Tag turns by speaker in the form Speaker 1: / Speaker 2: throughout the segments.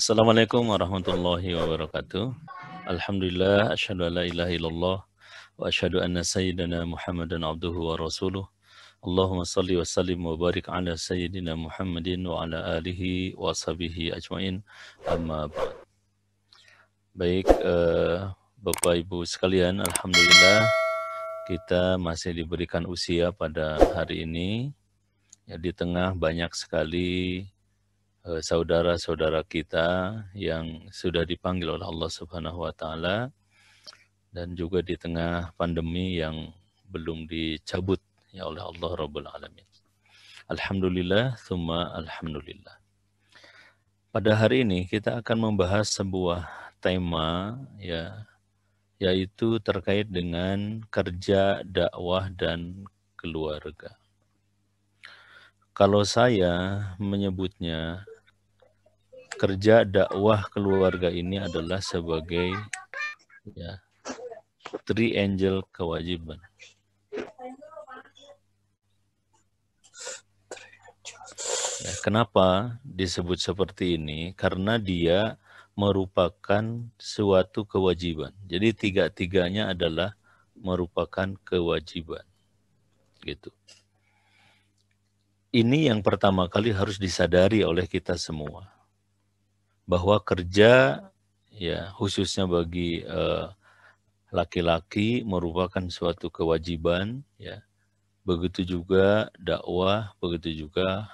Speaker 1: Assalamualaikum warahmatullahi wabarakatuh. Alhamdulillah, asyhadu alla ilaha illallah wa asyhadu anna sayyidina Muhammadan abduhu wa rasuluh. Allahumma salli wa sallim wa barik ala sayyidina Muhammadin wa ala alihi wa sahbihi ajmain. Amma ba'd. Baik, uh, Bapak Ibu sekalian, alhamdulillah kita masih diberikan usia pada hari ini. Ya, di tengah banyak sekali Eh, saudara-saudara kita yang sudah dipanggil oleh Allah Subhanahu wa taala dan juga di tengah pandemi yang belum dicabut ya oleh Allah Rabbul Alamin. Alhamdulillah, thumma alhamdulillah. Pada hari ini kita akan membahas sebuah tema ya yaitu terkait dengan kerja dakwah dan keluarga. Kalau saya menyebutnya kerja dakwah keluarga ini adalah sebagai ya three angel kewajiban. Ya, kenapa disebut seperti ini? Karena dia merupakan suatu kewajiban. Jadi tiga-tiganya adalah merupakan kewajiban. Gitu. Ini yang pertama kali harus disadari oleh kita semua bahwa kerja ya khususnya bagi eh, laki-laki uh, merupakan suatu kewajiban ya. Begitu juga dakwah, begitu juga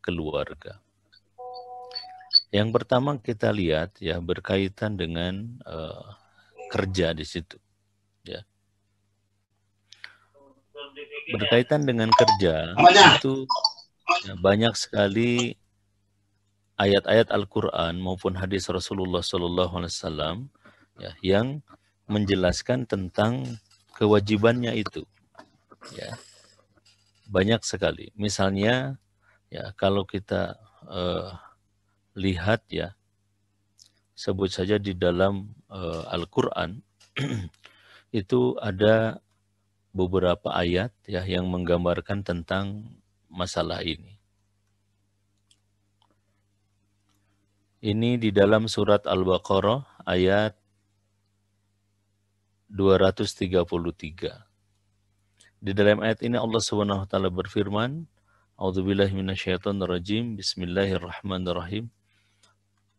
Speaker 1: keluarga. Yang pertama kita lihat ya berkaitan dengan uh, kerja di situ. Ya. Berkaitan dengan kerja itu ya, banyak sekali ayat-ayat Al-Quran maupun hadis Rasulullah SAW ya, yang menjelaskan tentang kewajibannya itu. Ya, banyak sekali. Misalnya, ya kalau kita uh, lihat ya, sebut saja di dalam uh, Al-Quran itu ada beberapa ayat ya yang menggambarkan tentang masalah ini Ini di dalam surat Al-Baqarah ayat 233. Di dalam ayat ini Allah Subhanahu wa taala berfirman, A'udzubillahi minasyaitonirrajim. Bismillahirrahmanirrahim.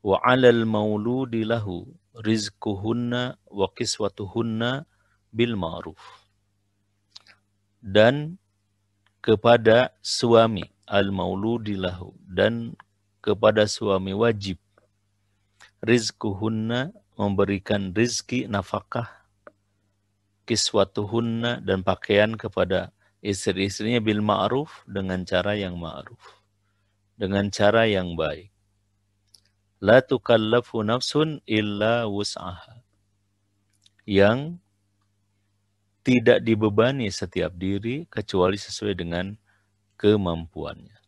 Speaker 1: Wa 'alal mauludi lahu rizquhunna wa kiswatuhunna bil ma'ruf. Dan kepada suami al mauludi lahu dan kepada suami wajib rizkuhunna memberikan rizki nafkah kiswatuhunna dan pakaian kepada istri-istrinya bil ma'ruf dengan cara yang ma'ruf dengan cara yang baik la tukallafu nafsun illa wus'aha yang tidak dibebani setiap diri kecuali sesuai dengan kemampuannya.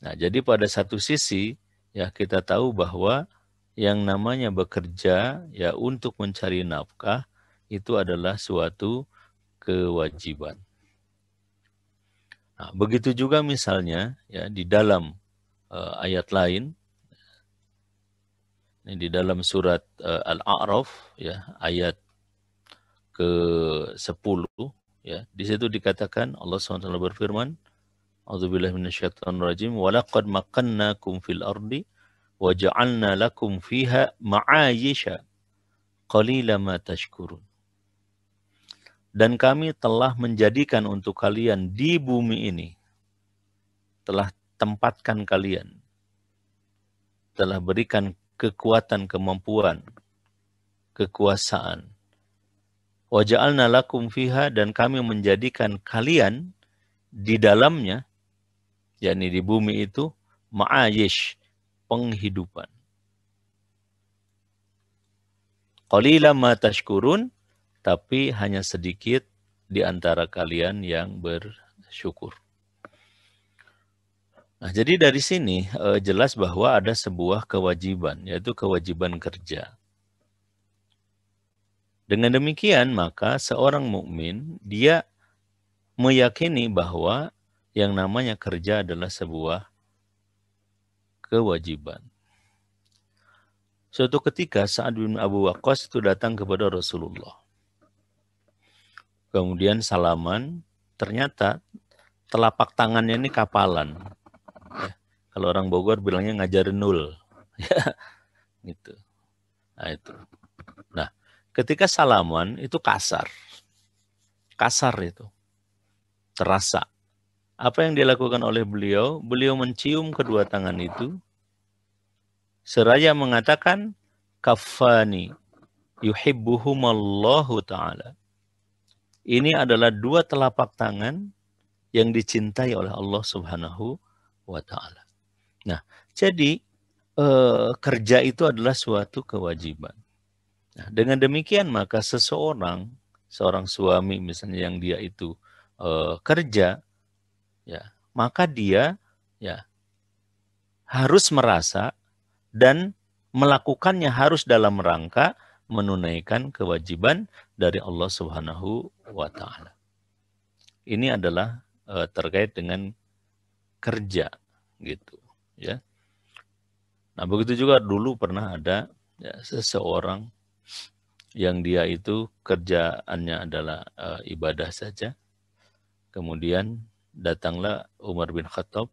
Speaker 1: Nah, jadi pada satu sisi ya kita tahu bahwa yang namanya bekerja ya untuk mencari nafkah itu adalah suatu kewajiban. Nah, begitu juga misalnya ya di dalam uh, ayat lain ini di dalam surat uh, Al-A'raf ya ayat ke-10 ya di situ dikatakan Allah SWT berfirman A'udzubillahi minasyaitonirrajim walaqad makannakum fil ardi وَجَعَلْنَا لَكُمْ فِيهَا مَعَايِشَ قَلِيلَ مَا تَشْكُرُونَ Dan kami telah menjadikan untuk kalian di bumi ini, telah tempatkan kalian, telah berikan kekuatan, kemampuan, kekuasaan. وَجَعَلْنَا لَكُمْ فِيهَا Dan kami menjadikan kalian di dalamnya, yakni di bumi itu, ma'ayish, penghidupan. Qalila ma tashkurun, tapi hanya sedikit di antara kalian yang bersyukur. Nah, jadi dari sini eh, jelas bahwa ada sebuah kewajiban, yaitu kewajiban kerja. Dengan demikian, maka seorang mukmin dia meyakini bahwa yang namanya kerja adalah sebuah kewajiban. Suatu ketika Sa'ad bin Abu Waqqas itu datang kepada Rasulullah. Kemudian salaman, ternyata telapak tangannya ini kapalan. Ya, kalau orang Bogor bilangnya ngajarin nul. Ya, gitu. Nah, itu. Nah, ketika salaman itu kasar. Kasar itu. Terasa. Apa yang dilakukan oleh beliau? Beliau mencium kedua tangan itu. Seraya mengatakan, kafani yuhibbuhumallahu ta'ala. Ini adalah dua telapak tangan yang dicintai oleh Allah Subhanahu wa taala. Nah, jadi eh, kerja itu adalah suatu kewajiban. Nah, dengan demikian maka seseorang, seorang suami misalnya yang dia itu eh, kerja, ya, maka dia ya harus merasa dan melakukannya harus dalam rangka menunaikan kewajiban dari Allah Subhanahu wa taala. Ini adalah e, terkait dengan kerja gitu, ya. Nah, begitu juga dulu pernah ada ya, seseorang yang dia itu kerjaannya adalah e, ibadah saja. Kemudian datanglah Umar bin Khattab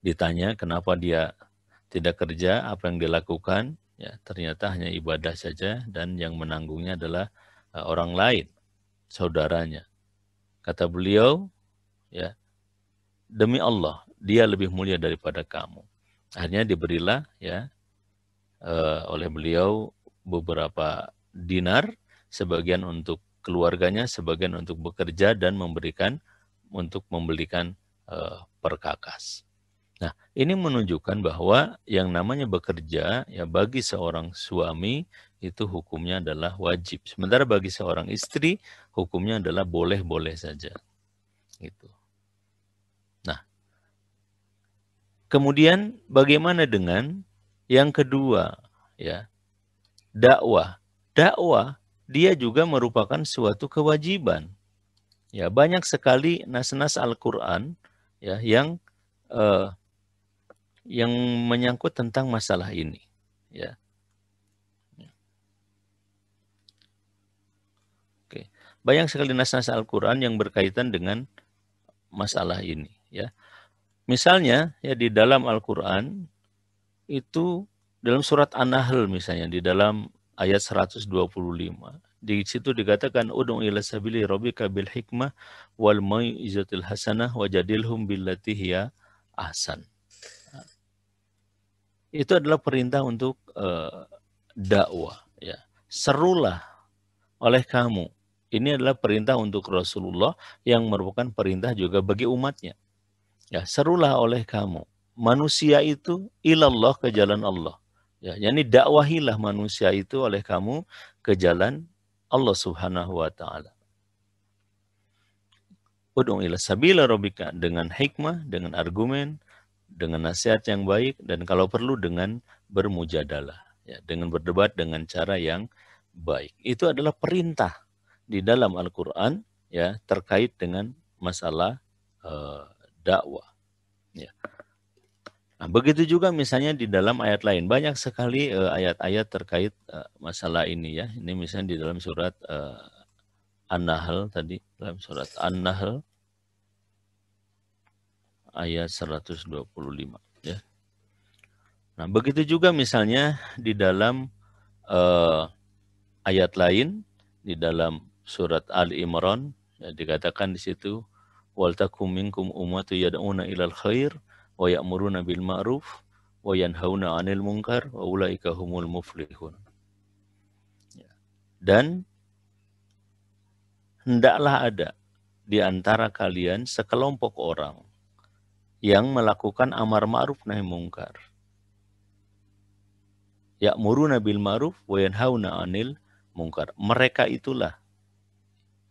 Speaker 1: ditanya kenapa dia tidak kerja, apa yang dilakukan, ya ternyata hanya ibadah saja dan yang menanggungnya adalah e, orang lain, saudaranya. Kata beliau, ya demi Allah, dia lebih mulia daripada kamu. Akhirnya diberilah ya e, oleh beliau beberapa dinar, sebagian untuk keluarganya, sebagian untuk bekerja dan memberikan untuk membelikan eh, perkakas. Nah, ini menunjukkan bahwa yang namanya bekerja ya bagi seorang suami itu hukumnya adalah wajib. Sementara bagi seorang istri hukumnya adalah boleh-boleh saja. Gitu. Nah, kemudian bagaimana dengan yang kedua ya? Dakwah. Dakwah dia juga merupakan suatu kewajiban. Ya, banyak sekali nas-nas Al-Qur'an ya yang uh, yang menyangkut tentang masalah ini, ya. Oke. Banyak sekali nas-nas Al-Qur'an yang berkaitan dengan masalah ini, ya. Misalnya ya di dalam Al-Qur'an itu dalam surat An-Nahl misalnya di dalam ayat 125 di situ dikatakan ud'u ila sabili rabbika bil hikmah wal mau'izatil hasanah wajadilhum billati hiya ahsan. Itu adalah perintah untuk uh, dakwah ya. Serulah oleh kamu. Ini adalah perintah untuk Rasulullah yang merupakan perintah juga bagi umatnya. Ya, serulah oleh kamu. Manusia itu ilallah ke jalan Allah. Ya, yakni dakwahilah manusia itu oleh kamu ke jalan Allah Subhanahu wa taala. Udung ila sabila robika dengan hikmah, dengan argumen, dengan nasihat yang baik dan kalau perlu dengan bermujadalah, ya, dengan berdebat dengan cara yang baik. Itu adalah perintah di dalam Al-Qur'an ya terkait dengan masalah uh, dakwah. Ya. Nah, begitu juga misalnya di dalam ayat lain banyak sekali eh, ayat-ayat uh, terkait uh, masalah ini ya. Ini misalnya di dalam surat uh, An-Nahl tadi, dalam surat An-Nahl ayat 125 ya. Nah, begitu juga misalnya di dalam uh, ayat lain di dalam surat Ali Imran ya, dikatakan di situ waltakum minkum umatu yad'una ilal khair wa ya'muruna bil ma'ruf wa yanhauna 'anil munkar wa ulaika humul muflihun. Ya. Dan hendaklah ada di antara kalian sekelompok orang yang melakukan amar ma'ruf nahi mungkar. Ya'muruna bil ma'ruf wa yanhauna 'anil mungkar. Mereka itulah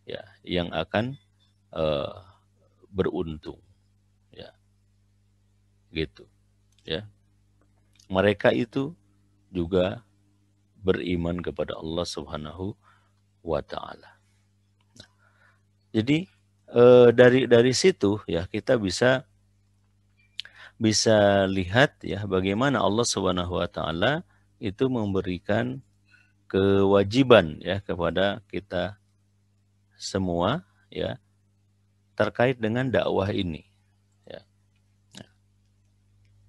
Speaker 1: ya yang akan uh, beruntung gitu ya mereka itu juga beriman kepada Allah Subhanahu wa taala. Nah, jadi eh, dari dari situ ya kita bisa bisa lihat ya bagaimana Allah Subhanahu wa taala itu memberikan kewajiban ya kepada kita semua ya terkait dengan dakwah ini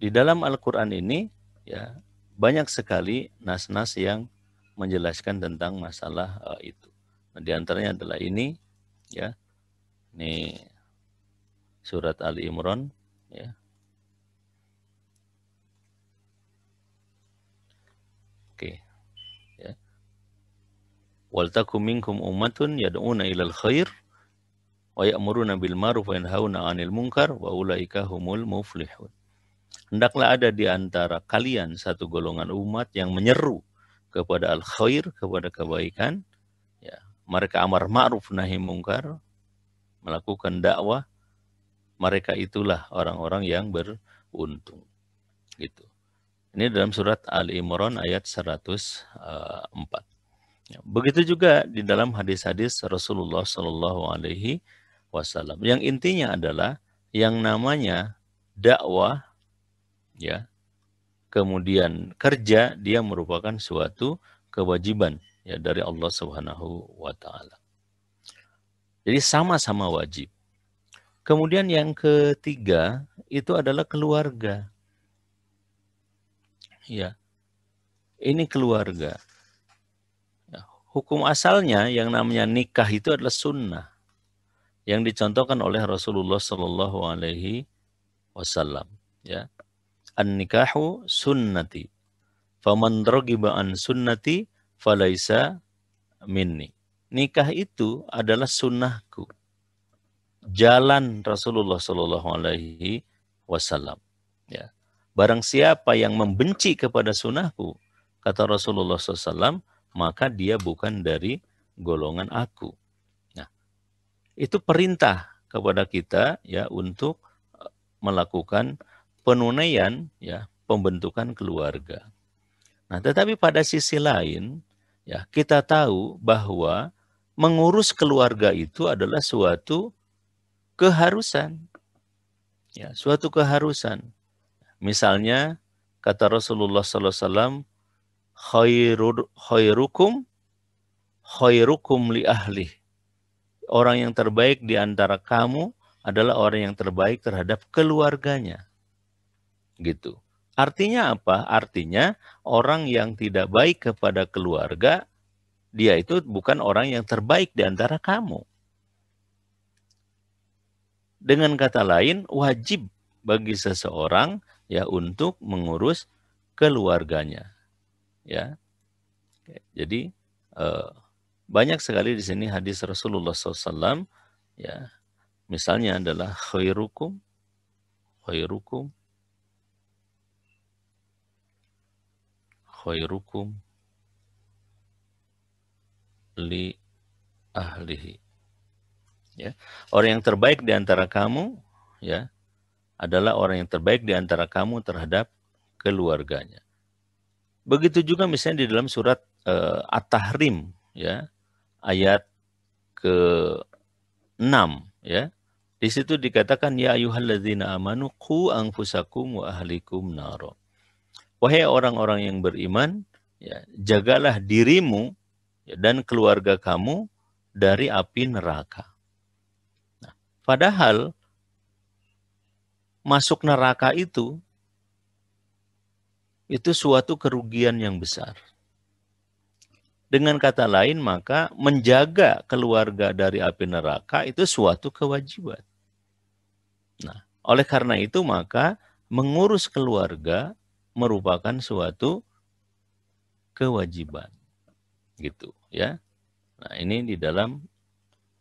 Speaker 1: di dalam Al-Quran ini ya banyak sekali nas-nas yang menjelaskan tentang masalah uh, itu. Nah, di antaranya adalah ini ya. Ini surat Ali Imran ya. Oke. Ya. Wal takum minkum ummatun yad'una ilal khair wa ya'muruna bil ma'ruf wa yanhauna 'anil munkar wa ulaika humul muflihun hendaklah ada di antara kalian satu golongan umat yang menyeru kepada al khair kepada kebaikan ya mereka amar ma'ruf nahi mungkar melakukan dakwah mereka itulah orang-orang yang beruntung gitu ini dalam surat Al Imran ayat 104 eh, ya, begitu juga di dalam hadis-hadis Rasulullah Shallallahu alaihi wasallam yang intinya adalah yang namanya dakwah ya kemudian kerja dia merupakan suatu kewajiban ya dari Allah Subhanahu wa taala. Jadi sama-sama wajib. Kemudian yang ketiga itu adalah keluarga. Ya. Ini keluarga. Ya, hukum asalnya yang namanya nikah itu adalah sunnah yang dicontohkan oleh Rasulullah Shallallahu Alaihi Wasallam. Ya, an-nikahu sunnati. Faman ragiba an sunnati falaisa minni. Nikah itu adalah sunnahku. Jalan Rasulullah Shallallahu Alaihi Wasallam. Ya. Barang siapa yang membenci kepada sunnahku, kata Rasulullah SAW, maka dia bukan dari golongan aku. Nah, itu perintah kepada kita ya untuk e, melakukan penunaian ya pembentukan keluarga. Nah, tetapi pada sisi lain ya kita tahu bahwa mengurus keluarga itu adalah suatu keharusan. Ya, suatu keharusan. Misalnya kata Rasulullah sallallahu alaihi wasallam khairur khairukum khairukum li ahli. Orang yang terbaik di antara kamu adalah orang yang terbaik terhadap keluarganya gitu. Artinya apa? Artinya orang yang tidak baik kepada keluarga, dia itu bukan orang yang terbaik di antara kamu. Dengan kata lain, wajib bagi seseorang ya untuk mengurus keluarganya. Ya. Jadi eh, banyak sekali di sini hadis Rasulullah SAW ya. Misalnya adalah khairukum khairukum khairukum li ahlihi. Ya. Orang yang terbaik di antara kamu ya adalah orang yang terbaik di antara kamu terhadap keluarganya. Begitu juga misalnya di dalam surat uh, At-Tahrim ya ayat ke 6 ya. Di situ dikatakan ya ayyuhalladzina amanu qu anfusakum wa ahlikum naro. Wahai orang-orang yang beriman, ya, jagalah dirimu ya, dan keluarga kamu dari api neraka. Nah, padahal masuk neraka itu itu suatu kerugian yang besar. Dengan kata lain, maka menjaga keluarga dari api neraka itu suatu kewajiban. Nah, oleh karena itu, maka mengurus keluarga merupakan suatu kewajiban gitu ya nah ini di dalam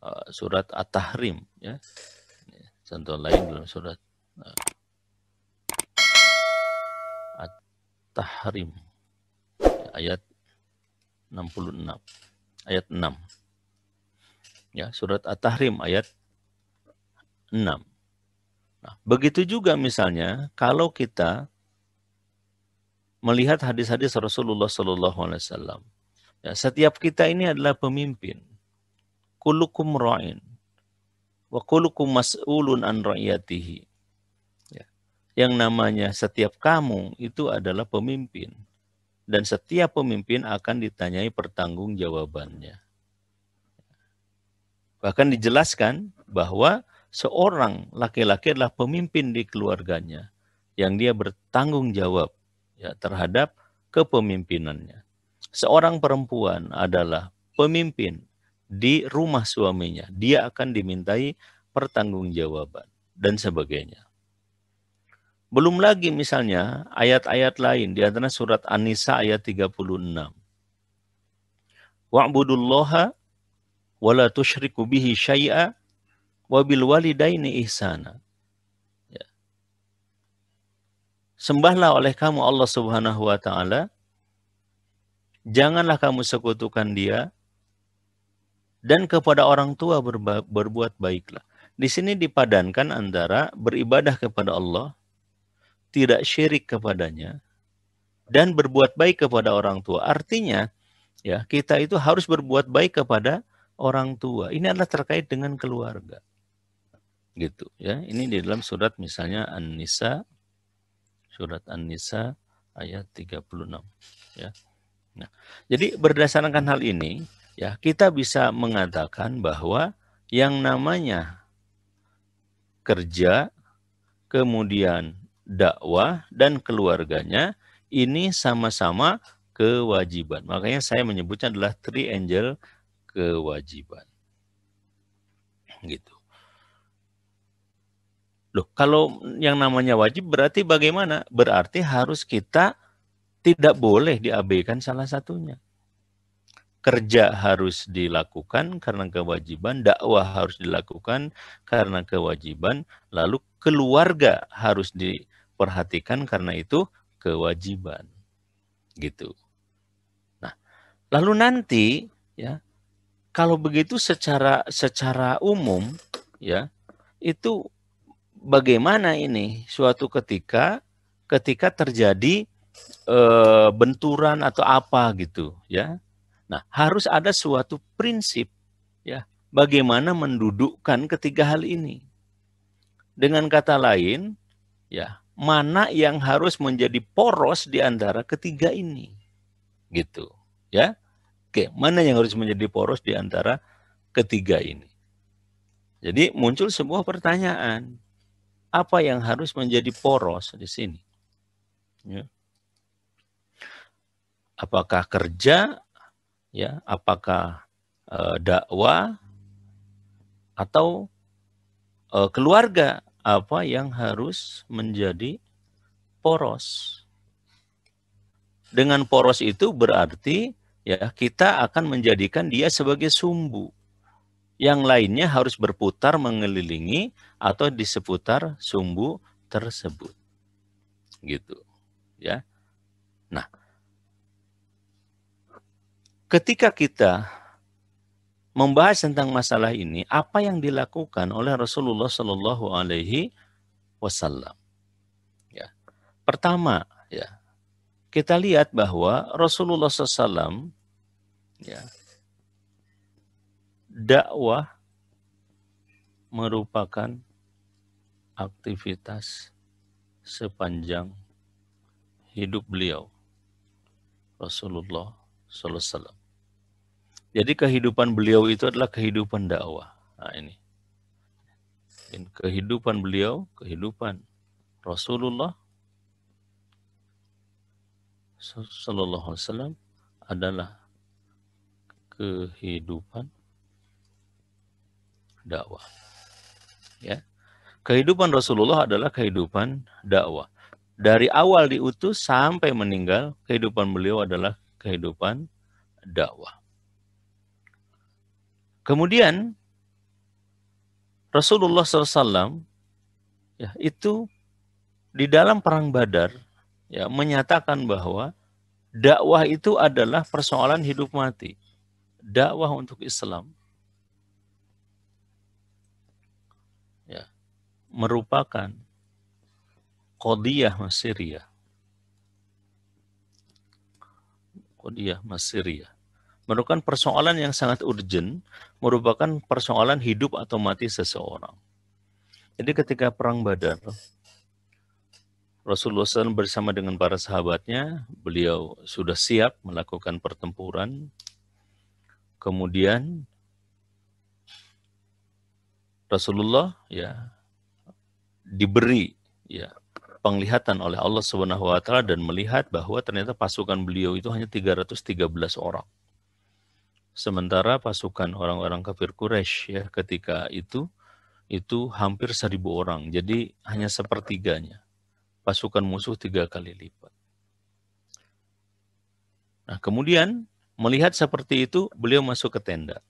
Speaker 1: uh, surat at-tahrim ya contoh lain dalam surat uh, at-tahrim ayat 66 ayat 6 ya surat at-tahrim ayat 6 nah begitu juga misalnya kalau kita melihat hadis-hadis Rasulullah Sallallahu Alaihi Wasallam. Ya, setiap kita ini adalah pemimpin. Kulukum ra'in. Wa kulukum mas'ulun an ra'iyatihi. Ya. Yang namanya setiap kamu itu adalah pemimpin. Dan setiap pemimpin akan ditanyai pertanggung jawabannya. Bahkan dijelaskan bahwa seorang laki-laki adalah pemimpin di keluarganya. Yang dia bertanggung jawab ya, terhadap kepemimpinannya. Seorang perempuan adalah pemimpin di rumah suaminya. Dia akan dimintai pertanggungjawaban dan sebagainya. Belum lagi misalnya ayat-ayat lain di antara surat An-Nisa ayat 36. Wa'budullaha wa la tusyriku bihi syai'a wa walidaini ihsana. Sembahlah oleh kamu Allah Subhanahu wa taala. Janganlah kamu sekutukan dia dan kepada orang tua berba- berbuat baiklah. Di sini dipadankan antara beribadah kepada Allah, tidak syirik kepadanya, dan berbuat baik kepada orang tua. Artinya, ya, kita itu harus berbuat baik kepada orang tua. Ini adalah terkait dengan keluarga. Gitu, ya. Ini di dalam surat misalnya An-Nisa surat An-Nisa ayat 36 ya. Nah, jadi berdasarkan hal ini ya kita bisa mengatakan bahwa yang namanya kerja kemudian dakwah dan keluarganya ini sama-sama kewajiban. Makanya saya menyebutnya adalah three angel kewajiban. Gitu. Loh, kalau yang namanya wajib berarti bagaimana? Berarti harus kita tidak boleh diabaikan salah satunya. Kerja harus dilakukan karena kewajiban, dakwah harus dilakukan karena kewajiban, lalu keluarga harus diperhatikan karena itu kewajiban. Gitu. Nah, lalu nanti ya kalau begitu secara secara umum ya itu bagaimana ini suatu ketika ketika terjadi e, benturan atau apa gitu ya. Nah, harus ada suatu prinsip ya, bagaimana mendudukkan ketiga hal ini. Dengan kata lain, ya, mana yang harus menjadi poros di antara ketiga ini. Gitu, ya. Oke, mana yang harus menjadi poros di antara ketiga ini? Jadi muncul sebuah pertanyaan, apa yang harus menjadi poros di sini? Ya. Apakah kerja, ya, apakah e, dakwah atau e, keluarga? Apa yang harus menjadi poros? Dengan poros itu berarti ya kita akan menjadikan dia sebagai sumbu yang lainnya harus berputar mengelilingi atau di seputar sumbu tersebut. Gitu.
Speaker 2: Ya. Nah,
Speaker 1: ketika kita membahas tentang masalah ini, apa yang dilakukan oleh Rasulullah Shallallahu alaihi wasallam? Ya. Pertama, ya. Kita lihat bahwa Rasulullah SAW ya, dakwah merupakan aktivitas sepanjang hidup beliau Rasulullah SAW. Jadi kehidupan beliau itu adalah kehidupan dakwah. Nah ini. Dan kehidupan beliau, kehidupan Rasulullah Sallallahu Alaihi Wasallam adalah kehidupan dakwah. Ya. Kehidupan Rasulullah adalah kehidupan dakwah. Dari awal diutus sampai meninggal, kehidupan beliau adalah kehidupan dakwah. Kemudian Rasulullah SAW ya, itu di dalam perang Badar ya, menyatakan bahwa dakwah itu adalah persoalan hidup mati. Dakwah untuk Islam merupakan Kodiyah masiria, Kodiyah masiria Merupakan persoalan yang sangat urgent, merupakan persoalan hidup atau mati seseorang. Jadi ketika Perang Badar, Rasulullah SAW bersama dengan para sahabatnya, beliau sudah siap melakukan pertempuran. Kemudian Rasulullah ya diberi ya penglihatan oleh Allah Subhanahu wa taala dan melihat bahwa ternyata pasukan beliau itu hanya 313 orang. Sementara pasukan orang-orang kafir Quraisy ya ketika itu itu hampir seribu orang. Jadi hanya sepertiganya. Pasukan musuh tiga kali lipat. Nah kemudian melihat seperti itu beliau masuk ke tenda.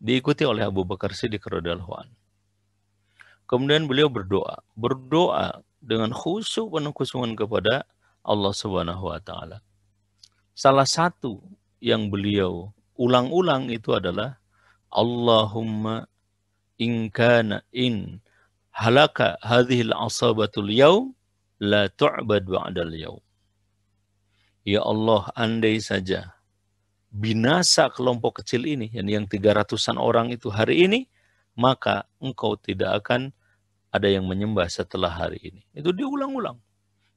Speaker 1: Diikuti oleh Abu Bakar Siddiq radhiyallahu anhu. Kemudian beliau berdoa, berdoa dengan khusyuk penuh kesungguhan kepada Allah Subhanahu wa taala. Salah satu yang beliau ulang-ulang itu adalah Allahumma in kana in halaka sabatul al-yawm la tu'bad al-yawm. Ya Allah, andai saja binasa kelompok kecil ini, yang yang 300-an orang itu hari ini, maka engkau tidak akan ada yang menyembah setelah hari ini. Itu diulang-ulang.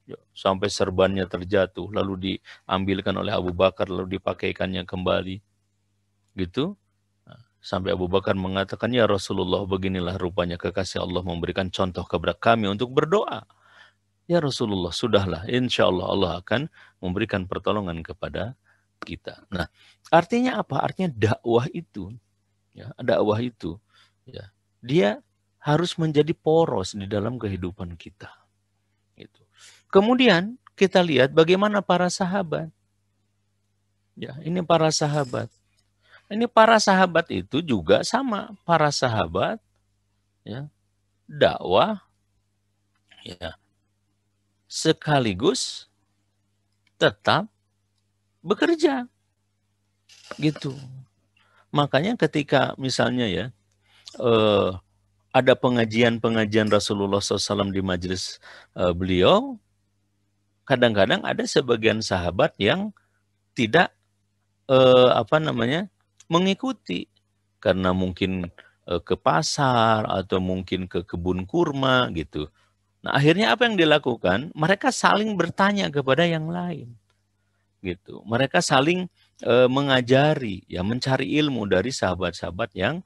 Speaker 1: Ya, sampai serbannya terjatuh, lalu diambilkan oleh Abu Bakar, lalu dipakaikannya kembali. Gitu. Nah, sampai Abu Bakar mengatakan, Ya Rasulullah, beginilah rupanya kekasih Allah memberikan contoh kepada kami untuk berdoa. Ya Rasulullah, sudahlah. Insya Allah Allah akan memberikan pertolongan kepada kita. Nah, artinya apa? Artinya dakwah itu, ya, dakwah itu, ya, dia harus menjadi poros di dalam kehidupan kita. itu. Kemudian kita lihat bagaimana para sahabat. Ya, ini para sahabat. Ini para sahabat itu juga sama para sahabat ya, dakwah ya. Sekaligus tetap
Speaker 3: bekerja. Gitu.
Speaker 1: Makanya ketika misalnya ya eh ada pengajian-pengajian Rasulullah SAW di majelis uh, eh, beliau, kadang-kadang ada sebagian sahabat yang tidak uh, apa namanya mengikuti karena mungkin uh, ke pasar atau mungkin ke kebun kurma gitu. Nah akhirnya apa yang dilakukan? Mereka saling bertanya kepada yang lain, gitu. Mereka saling uh, mengajari, ya mencari ilmu dari sahabat-sahabat yang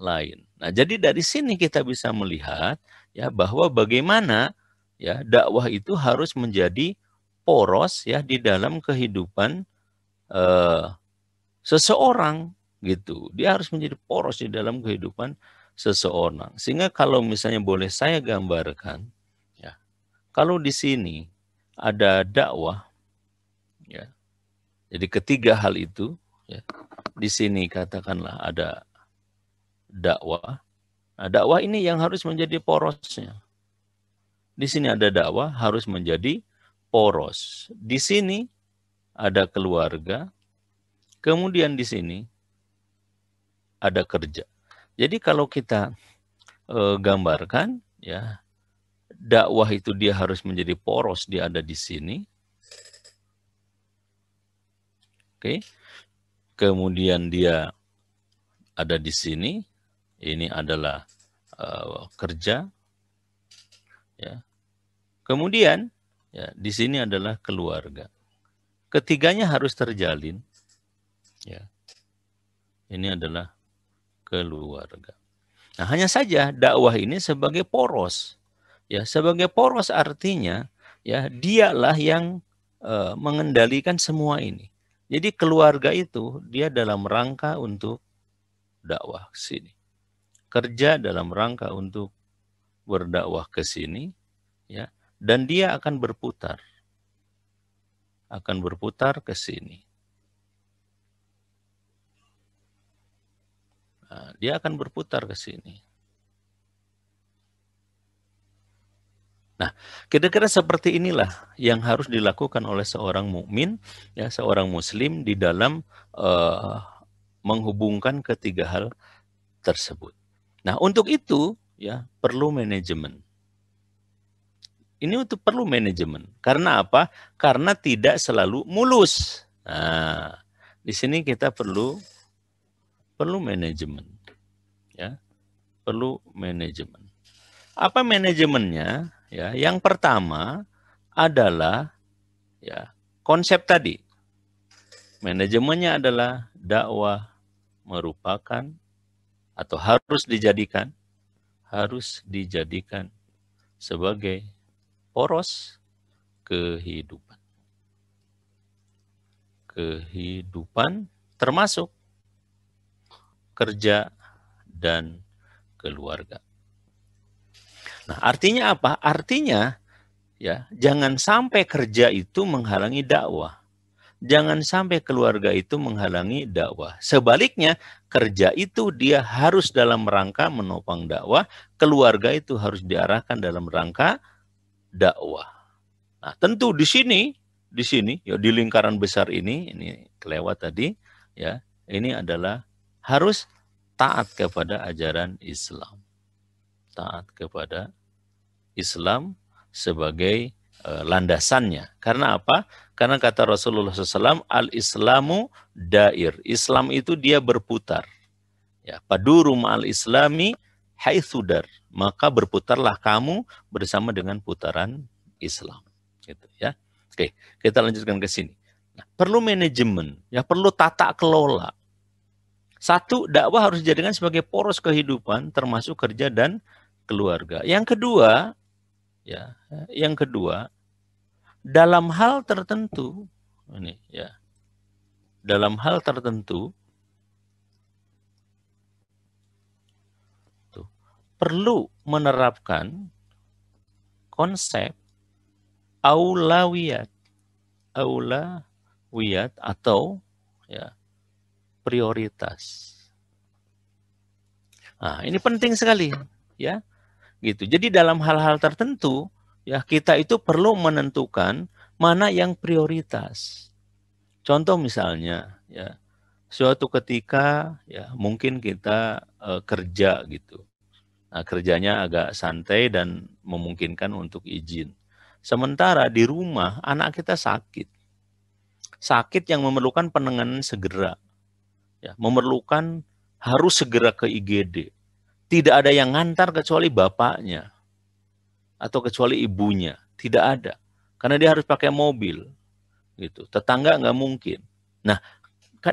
Speaker 1: lain. Nah, jadi dari sini kita bisa melihat ya bahwa bagaimana ya dakwah itu harus menjadi poros ya di dalam kehidupan eh, seseorang gitu. Dia harus menjadi poros di dalam kehidupan seseorang. Sehingga kalau misalnya boleh saya gambarkan ya. Kalau di sini ada dakwah ya. Jadi ketiga hal itu ya. Di sini katakanlah ada dakwah. Nah, dakwah ini yang harus menjadi porosnya. Di sini ada dakwah harus menjadi poros. Di sini ada keluarga, kemudian di sini ada kerja. Jadi kalau kita e, gambarkan ya dakwah itu dia harus menjadi poros, dia ada di sini. Oke. Kemudian dia ada di sini. Ini adalah uh, kerja. Ya. Kemudian ya, di sini adalah keluarga. Ketiganya harus terjalin. Ya. Ini adalah keluarga. Nah, hanya saja dakwah ini sebagai poros. Ya, sebagai poros artinya ya dialah yang uh, mengendalikan semua ini. Jadi keluarga itu dia dalam rangka untuk dakwah sini kerja dalam rangka untuk berdakwah ke sini ya dan dia akan berputar akan berputar ke sini nah, dia akan berputar ke sini Nah, kira-kira seperti inilah yang harus dilakukan oleh seorang mukmin, ya, seorang muslim di dalam uh, menghubungkan ketiga hal tersebut. Nah, untuk itu ya perlu manajemen. Ini untuk perlu manajemen. Karena apa? Karena tidak selalu mulus. Nah, di sini kita perlu perlu manajemen. Ya. Perlu manajemen. Apa manajemennya? Ya, yang pertama adalah ya, konsep tadi. Manajemennya adalah dakwah merupakan atau harus dijadikan harus dijadikan sebagai
Speaker 4: poros
Speaker 1: kehidupan. Kehidupan termasuk kerja dan keluarga. Nah, artinya apa? Artinya ya, jangan sampai kerja itu menghalangi dakwah jangan sampai keluarga itu menghalangi dakwah. Sebaliknya, kerja itu dia harus dalam rangka menopang dakwah, keluarga itu harus diarahkan dalam rangka dakwah. Nah, tentu di sini, di sini ya di lingkaran besar ini, ini kelewat tadi, ya. Ini adalah harus taat kepada ajaran Islam. Taat kepada Islam sebagai Eh, landasannya. Karena apa? Karena kata Rasulullah SAW, al-Islamu dair. Islam itu dia berputar. Ya, padurum al-Islami sudar Maka berputarlah kamu bersama dengan putaran Islam. Gitu ya. Oke, kita lanjutkan ke sini. Nah, perlu manajemen, ya perlu tata kelola. Satu, dakwah harus dijadikan sebagai poros kehidupan termasuk kerja dan keluarga. Yang kedua, Ya. Yang kedua, dalam hal tertentu
Speaker 2: ini ya.
Speaker 1: Dalam hal tertentu tuh, perlu menerapkan konsep aulawiyat aulawiyat atau ya prioritas. Nah, ini penting sekali ya gitu. Jadi dalam hal-hal tertentu ya kita itu perlu menentukan mana yang prioritas. Contoh misalnya ya suatu ketika ya mungkin kita e, kerja gitu. Nah, kerjanya agak santai dan memungkinkan untuk izin. Sementara di rumah anak kita sakit. Sakit yang memerlukan penanganan segera. Ya, memerlukan harus segera ke IGD tidak ada yang ngantar kecuali bapaknya atau kecuali ibunya. Tidak ada. Karena dia harus pakai mobil. Gitu. Tetangga nggak mungkin. Nah,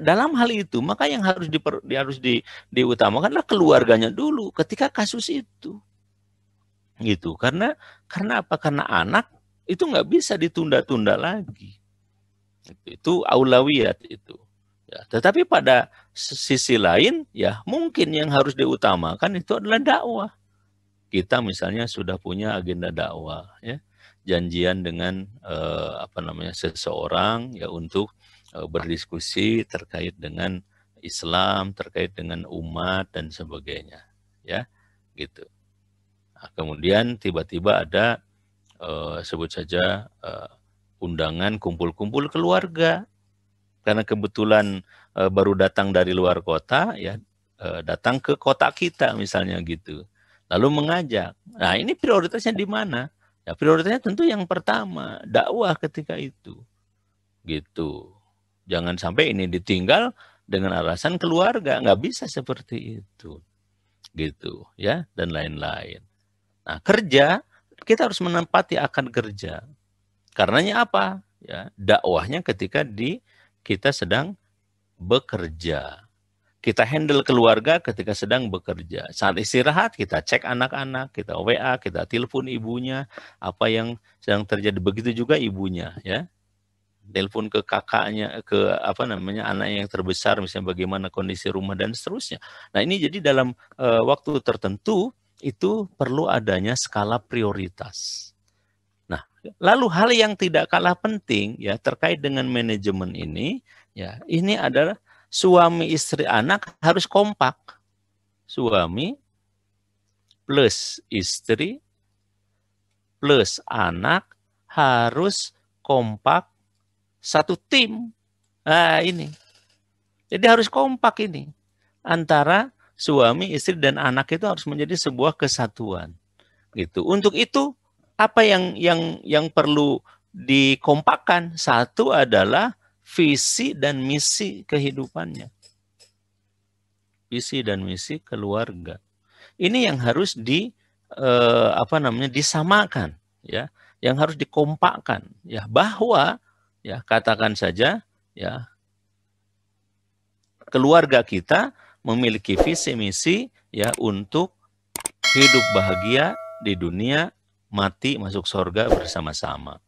Speaker 1: dalam hal itu maka yang harus diper, harus di, diutamakanlah keluarganya dulu ketika kasus itu gitu karena karena apa karena anak itu nggak bisa ditunda-tunda lagi itu, itu aulawiyat itu ya, tetapi pada sisi lain ya mungkin yang harus diutamakan itu adalah dakwah. Kita misalnya sudah punya agenda dakwah ya, janjian dengan eh, apa namanya seseorang ya untuk eh, berdiskusi terkait dengan Islam, terkait dengan umat dan sebagainya ya, gitu. Nah, kemudian tiba-tiba ada eh, sebut saja eh, undangan kumpul-kumpul keluarga karena kebetulan Eh, baru datang dari luar kota ya eh, datang ke kota kita misalnya gitu lalu mengajak nah ini prioritasnya di mana ya prioritasnya tentu yang pertama dakwah ketika itu gitu jangan sampai ini ditinggal dengan alasan keluarga nggak bisa seperti itu gitu ya dan lain-lain nah kerja kita harus menempati akan kerja karenanya apa ya dakwahnya ketika di kita sedang bekerja. Kita handle keluarga ketika sedang bekerja. Saat istirahat kita cek anak-anak, kita WA, kita telepon ibunya, apa yang sedang terjadi. Begitu juga ibunya, ya. Telepon ke kakaknya, ke apa namanya anak yang terbesar, misalnya bagaimana kondisi rumah dan seterusnya. Nah ini jadi dalam e, waktu tertentu itu perlu adanya skala prioritas. Nah, lalu hal yang tidak kalah penting ya terkait dengan manajemen ini Ya, ini adalah suami istri anak harus kompak. Suami plus istri plus anak harus kompak satu tim. Nah, ini. Jadi harus kompak ini antara suami, istri dan anak itu harus menjadi sebuah kesatuan. Gitu. Untuk itu apa yang yang yang perlu dikompakkan? Satu adalah visi dan misi kehidupannya. Visi dan misi keluarga. Ini yang harus di eh, apa namanya disamakan ya, yang harus dikompakkan ya bahwa ya katakan saja ya keluarga kita memiliki visi misi ya untuk hidup bahagia di dunia mati masuk surga bersama-sama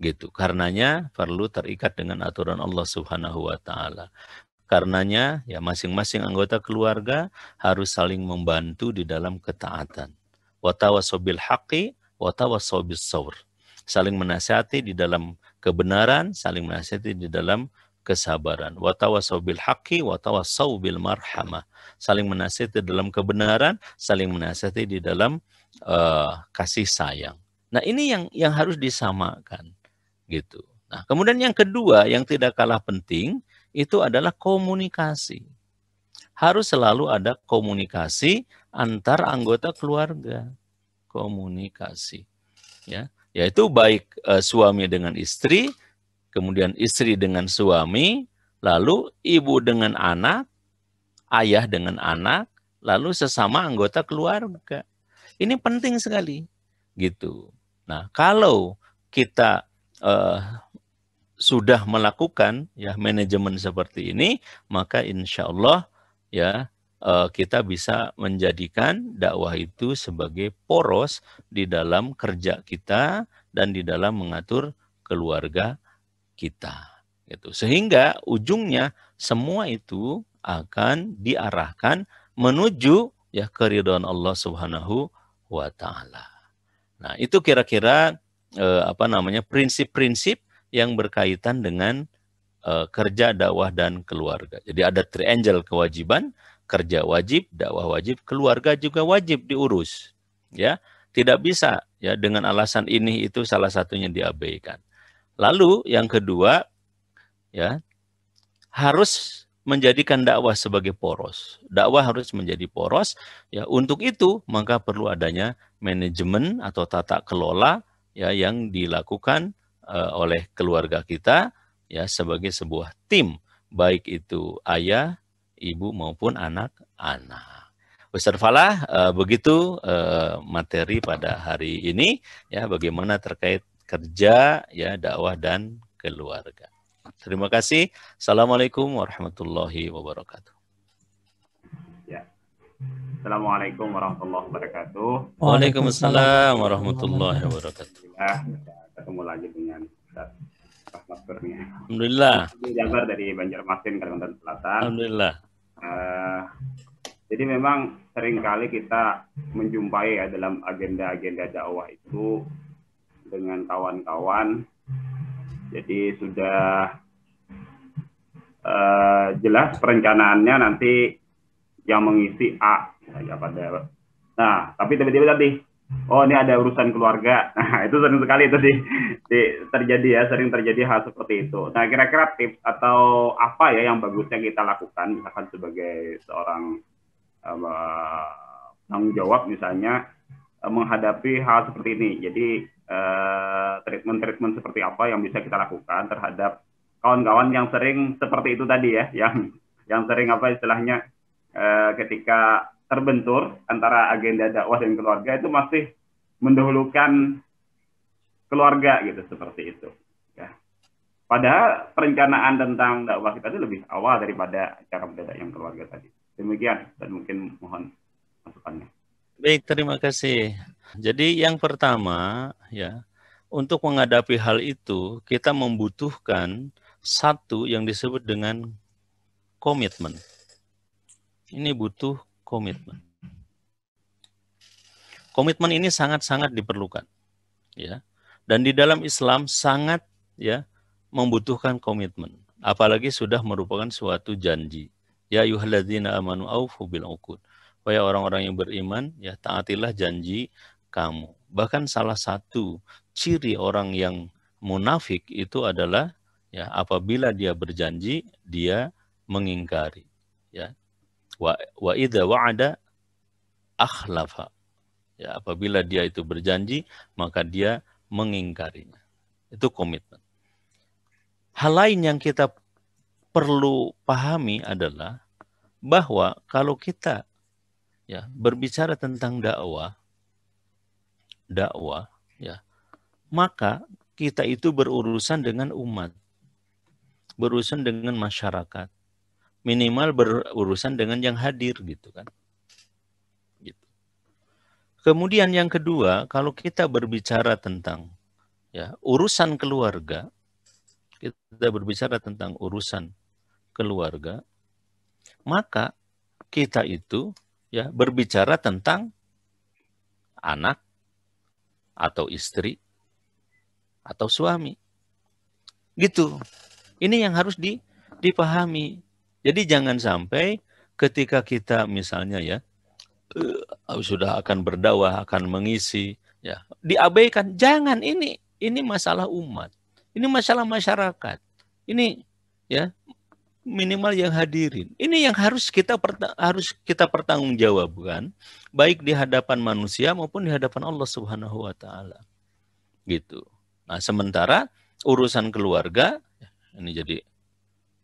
Speaker 1: gitu. Karenanya perlu terikat dengan aturan Allah Subhanahu wa taala. Karenanya ya masing-masing anggota keluarga harus saling membantu di dalam ketaatan. Watawasobil haqi, watawasobil sawr Saling menasihati di dalam kebenaran, saling menasihati di dalam kesabaran. Watawasobil haqi, watawasobil marhamah. Saling menasihati di dalam kebenaran, saling menasihati di dalam uh, kasih sayang. Nah ini yang yang harus disamakan gitu. Nah, kemudian yang kedua yang tidak kalah penting itu adalah komunikasi. Harus selalu ada komunikasi antar anggota keluarga. Komunikasi. Ya, yaitu baik e, suami dengan istri, kemudian istri dengan suami, lalu ibu dengan anak, ayah dengan anak, lalu sesama anggota keluarga. Ini penting sekali gitu. Nah, kalau kita uh, sudah melakukan ya manajemen seperti ini, maka insya Allah ya uh, kita bisa menjadikan dakwah itu sebagai poros di dalam kerja kita dan di dalam mengatur keluarga kita gitu. Sehingga ujungnya semua itu akan diarahkan menuju ya keridhaan Allah Subhanahu wa taala. Nah, itu kira-kira eh, apa namanya prinsip-prinsip yang berkaitan dengan eh, kerja dakwah dan keluarga. Jadi ada triangle kewajiban, kerja wajib, dakwah wajib, keluarga juga wajib diurus. Ya, tidak bisa ya dengan alasan ini itu salah satunya diabaikan. Lalu yang kedua ya harus menjadikan dakwah sebagai poros. Dakwah harus menjadi poros. Ya, untuk itu maka perlu adanya manajemen atau tata kelola ya yang dilakukan uh, oleh keluarga kita ya sebagai sebuah tim baik itu ayah, ibu maupun anak-anak. Ustaz Falah, uh, begitu uh, materi pada hari ini ya bagaimana terkait kerja ya dakwah dan keluarga. Terima kasih. Assalamualaikum warahmatullahi wabarakatuh.
Speaker 5: Assalamualaikum warahmatullahi wabarakatuh. Waalaikumsalam warahmatullahi wabarakatuh. ketemu lagi dengan Ustaz Rahmat Kurnia. Alhamdulillah. Jabar dari Banjarmasin, Kalimantan Selatan. Alhamdulillah. Uh, jadi memang seringkali kita menjumpai ya dalam agenda-agenda dakwah itu dengan kawan-kawan. Jadi sudah uh, jelas perencanaannya nanti yang mengisi A ya pada nah tapi tiba-tiba tadi oh ini ada urusan keluarga nah itu sering sekali itu di, di terjadi ya sering terjadi hal seperti itu nah kira-kira tips atau apa ya yang bagusnya kita lakukan misalkan sebagai seorang eh, tanggung jawab misalnya eh, menghadapi hal seperti ini jadi eh, treatment-treatment treatment -treatment seperti apa yang bisa kita lakukan terhadap kawan-kawan yang sering seperti itu tadi ya yang yang sering apa istilahnya Eh, ketika terbentur antara agenda dakwah dan keluarga itu masih mendahulukan keluarga gitu seperti itu. Ya. Padahal perencanaan tentang dakwah kita itu lebih awal daripada cara mendadak yang keluarga tadi. Demikian dan mungkin mohon
Speaker 1: masukannya. Baik, terima kasih. Jadi yang pertama ya, untuk menghadapi hal itu kita membutuhkan satu yang disebut dengan komitmen ini butuh komitmen. Komitmen ini sangat-sangat diperlukan, ya. Dan di dalam Islam sangat ya membutuhkan komitmen, apalagi sudah merupakan suatu janji. Ya yuhaladzina amanu aufu bil ukud. Wahai orang-orang yang beriman, ya taatilah janji kamu. Bahkan salah satu ciri orang yang munafik itu adalah ya apabila dia berjanji dia mengingkari, ya wa wa idza wa'ada akhlafa. Ya, apabila dia itu berjanji, maka dia mengingkarinya. Itu komitmen. Hal lain yang kita perlu pahami adalah bahwa kalau kita ya berbicara tentang dakwah dakwah ya maka kita itu berurusan dengan umat berurusan dengan masyarakat minimal berurusan dengan yang hadir gitu kan. Gitu. Kemudian yang kedua, kalau kita berbicara tentang ya urusan keluarga, kita berbicara tentang urusan keluarga, maka kita itu ya berbicara tentang anak atau istri atau suami. Gitu. Ini yang harus di, dipahami. Jadi jangan sampai ketika kita misalnya ya eh, sudah akan berdakwah, akan mengisi ya, diabaikan. Jangan ini ini masalah umat. Ini masalah masyarakat. Ini ya minimal yang hadirin. Ini yang harus kita harus kita pertanggungjawabkan baik di hadapan manusia maupun di hadapan Allah Subhanahu wa taala. Gitu. Nah, sementara urusan keluarga ini jadi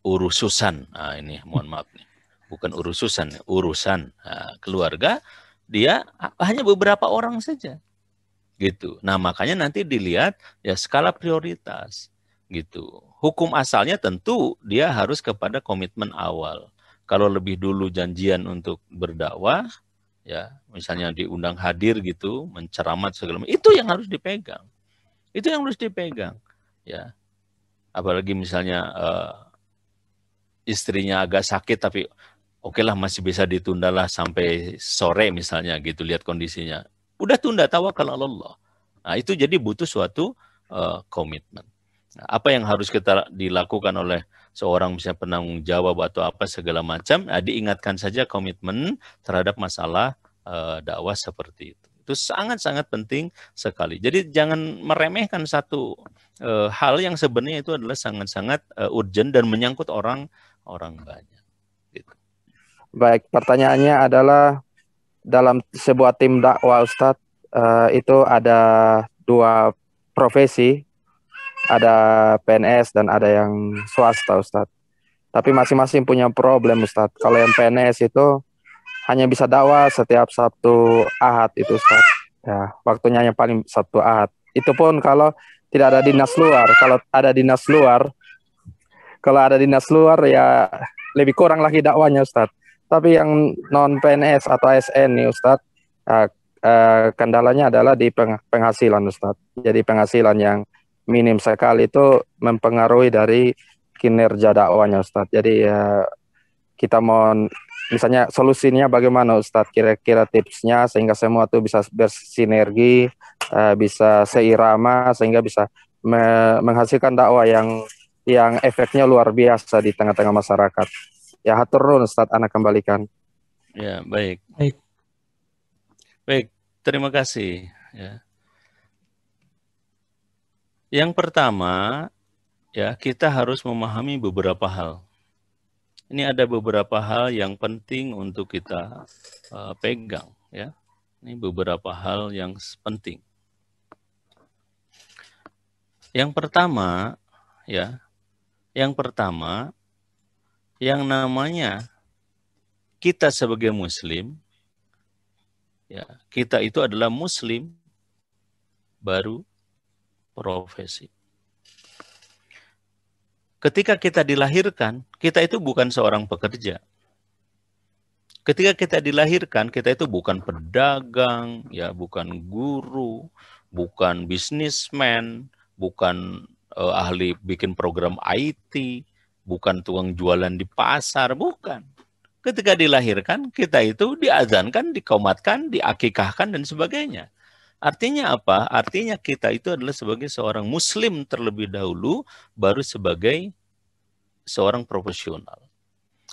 Speaker 1: urususan. Nah, ini mohon maaf nih. Bukan urususan, urusan nah, keluarga dia hanya beberapa orang saja. Gitu. Nah, makanya nanti dilihat ya skala prioritas gitu. Hukum asalnya tentu dia harus kepada komitmen awal. Kalau lebih dulu janjian untuk berdakwah, ya misalnya diundang hadir gitu, menceramat segala macam, itu yang harus dipegang. Itu yang harus dipegang, ya. Apalagi misalnya uh, istrinya agak sakit tapi oke okay lah masih bisa ditunda lah sampai sore misalnya gitu lihat kondisinya. Udah tunda tawakal Allah. Nah, itu jadi butuh suatu uh, komitmen. Nah, apa yang harus kita dilakukan oleh seorang misalnya penanggung jawab atau apa segala macam, nah, diingatkan saja komitmen terhadap masalah uh, dakwah seperti itu. Itu sangat-sangat penting sekali. Jadi jangan meremehkan satu uh, hal yang sebenarnya itu adalah sangat-sangat uh, urgent dan menyangkut orang orang banyak. Gitu.
Speaker 4: Baik, pertanyaannya adalah dalam sebuah tim dakwah ustad uh, eh, itu ada dua profesi, ada PNS dan ada yang swasta ustad. Tapi masing-masing punya problem ustad. Kalau yang PNS itu hanya bisa dakwah setiap Sabtu Ahad itu ustad. Ya, waktunya yang paling Sabtu Ahad. Itu pun kalau tidak ada dinas luar. Kalau ada dinas luar, kalau ada dinas luar ya lebih kurang lagi dakwanya Ustadz. Tapi yang non PNS atau ASN nih Ustadz, uh, ah, uh, ah, kendalanya adalah di peng penghasilan Ustadz. Jadi penghasilan yang minim sekali itu mempengaruhi dari kinerja dakwanya Ustadz. Jadi uh, kita mau misalnya solusinya bagaimana Ustadz kira-kira tipsnya sehingga semua itu bisa bersinergi ah, bisa seirama sehingga bisa menghasilkan dakwah yang yang efeknya luar biasa di tengah-tengah masyarakat. Ya haturun Ustaz anak kembalikan.
Speaker 2: Ya, baik.
Speaker 3: Baik.
Speaker 1: Baik, terima kasih ya. Yang pertama, ya, kita harus memahami beberapa hal. Ini ada beberapa hal yang penting untuk kita uh, pegang, ya. Ini beberapa hal yang penting. Yang pertama, ya, yang pertama, yang namanya kita sebagai muslim ya, kita itu adalah muslim baru profesi. Ketika kita dilahirkan, kita itu bukan seorang pekerja. Ketika kita dilahirkan, kita itu bukan pedagang, ya, bukan guru, bukan bisnismen, bukan eh, ahli bikin program IT, bukan tukang jualan di pasar, bukan. Ketika dilahirkan, kita itu diazankan, dikomatkan, diakikahkan, dan sebagainya. Artinya apa? Artinya kita itu adalah sebagai seorang muslim terlebih dahulu, baru sebagai seorang profesional.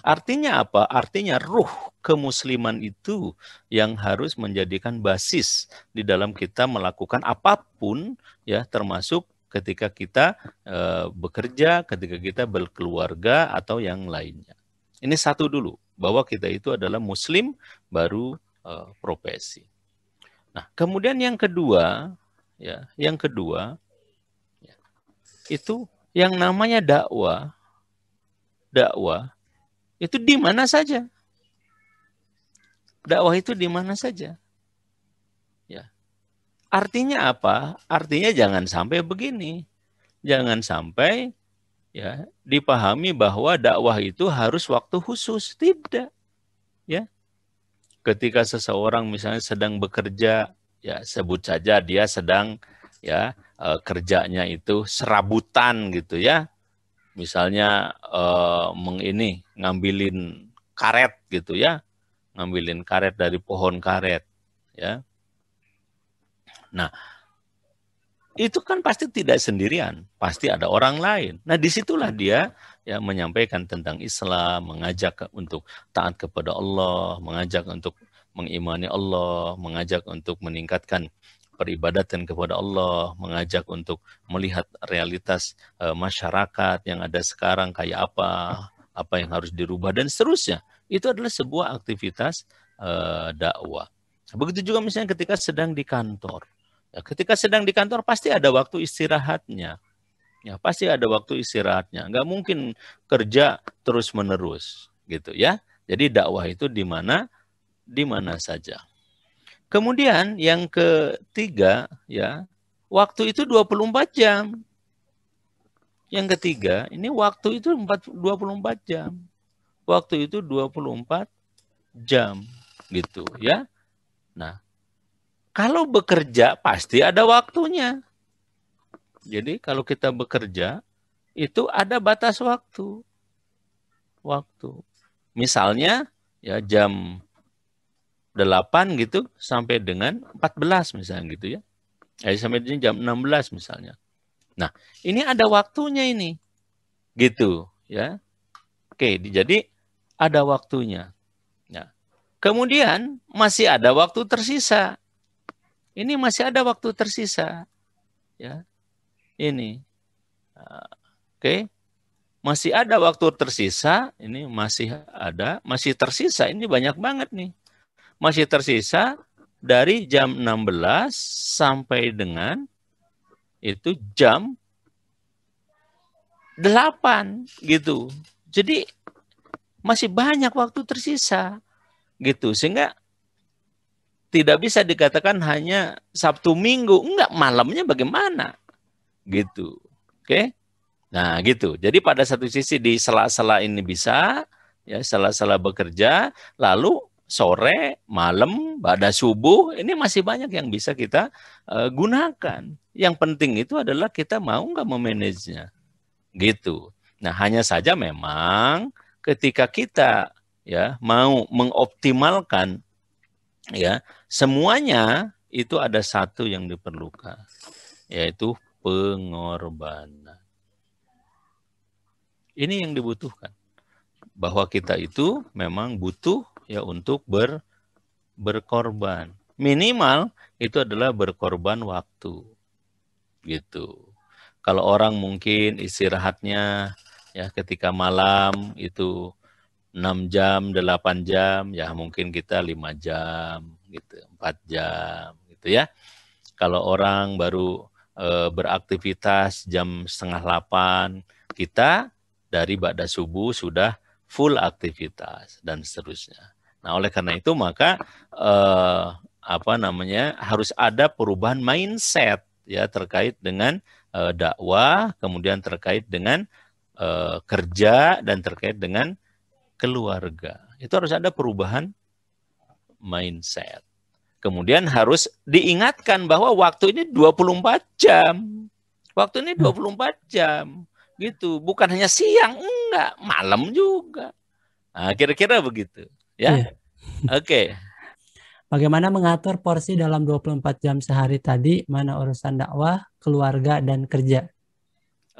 Speaker 1: Artinya apa? Artinya ruh kemusliman itu yang harus menjadikan basis di dalam kita melakukan apapun ya termasuk ketika kita e, bekerja, ketika kita berkeluarga atau yang lainnya. Ini satu dulu bahwa kita itu adalah muslim baru e, profesi. Nah, kemudian yang kedua, ya, yang kedua ya, itu yang namanya dakwah, dakwah itu di mana saja. Dakwah itu di mana saja. Artinya apa? Artinya jangan sampai begini. Jangan sampai ya dipahami bahwa dakwah itu harus waktu khusus. Tidak. Ya. Ketika seseorang misalnya sedang bekerja, ya sebut saja dia sedang ya e, kerjanya itu serabutan gitu ya. Misalnya e, eh, mengini ngambilin karet gitu ya. Ngambilin karet dari pohon karet ya Nah, itu kan pasti tidak sendirian, pasti ada orang lain. Nah, disitulah dia ya menyampaikan tentang Islam, mengajak untuk taat kepada Allah, mengajak untuk mengimani Allah, mengajak untuk meningkatkan peribadatan kepada Allah, mengajak untuk melihat realitas e, masyarakat yang ada sekarang kayak apa, apa yang harus dirubah dan seterusnya. Itu adalah sebuah aktivitas e, dakwah. Begitu juga misalnya ketika sedang di kantor Ya, ketika sedang di kantor pasti ada waktu istirahatnya. Ya, pasti ada waktu istirahatnya. Nggak mungkin kerja terus-menerus gitu ya. Jadi dakwah itu di mana di mana saja. Kemudian yang ketiga ya, waktu itu 24 jam. Yang ketiga, ini waktu itu 24 jam. Waktu itu 24 jam gitu ya. Nah, kalau bekerja pasti ada waktunya. Jadi kalau kita bekerja itu ada batas waktu. Waktu. Misalnya ya jam 8 gitu sampai dengan 14 misalnya gitu ya. Jadi eh, sampai jam 16 misalnya. Nah, ini ada waktunya ini. Gitu ya. Oke, jadi ada waktunya. Nah, kemudian masih ada waktu tersisa. Ini masih ada waktu tersisa. Ya. Ini. Ah, oke. Masih ada waktu tersisa, ini masih ada, masih tersisa ini banyak banget nih. Masih tersisa dari jam 16 sampai dengan itu jam 8 gitu. Jadi masih banyak waktu tersisa gitu sehingga tidak bisa dikatakan hanya Sabtu Minggu. Enggak, malamnya bagaimana? Gitu. Oke. Nah, gitu. Jadi pada satu sisi di sela-sela ini bisa ya sela-sela bekerja, lalu sore, malam, pada subuh, ini masih banyak yang bisa kita uh, gunakan. Yang penting itu adalah kita mau enggak memanagenya. Gitu. Nah, hanya saja memang ketika kita ya mau mengoptimalkan ya semuanya itu ada satu yang diperlukan yaitu pengorbanan ini yang dibutuhkan bahwa kita itu memang butuh ya untuk ber berkorban minimal itu adalah berkorban waktu gitu kalau orang mungkin istirahatnya ya ketika malam itu 6 jam, 8 jam, ya mungkin kita 5 jam, gitu, 4 jam, gitu ya. Kalau orang baru e, beraktivitas jam setengah 8, kita dari ba'da subuh sudah full aktivitas dan seterusnya. Nah, oleh karena itu maka e, apa namanya? harus ada perubahan mindset ya terkait dengan e, dakwah, kemudian terkait dengan e, kerja dan terkait dengan keluarga. Itu harus ada perubahan mindset. Kemudian harus diingatkan bahwa waktu ini 24 jam. Waktu ini 24 hmm. jam. Gitu. Bukan hanya siang, enggak, malam juga. kira nah, kira-kira begitu, ya. Iya. Oke. Okay.
Speaker 3: Bagaimana mengatur porsi dalam 24 jam sehari tadi, mana urusan dakwah, keluarga dan kerja?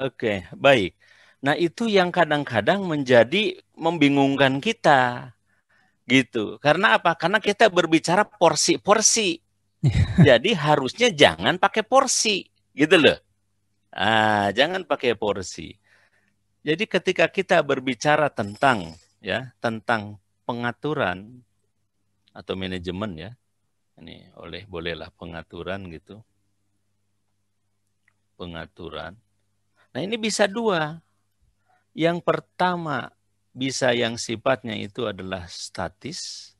Speaker 1: Oke, okay, baik. Nah, itu yang kadang-kadang menjadi membingungkan kita. Gitu. Karena apa? Karena kita berbicara porsi-porsi. Jadi harusnya jangan pakai porsi, gitu loh. Ah, jangan pakai porsi. Jadi ketika kita berbicara tentang ya, tentang pengaturan atau manajemen ya. Ini oleh bolehlah pengaturan gitu. Pengaturan. Nah, ini bisa dua, yang pertama bisa yang sifatnya itu adalah statis.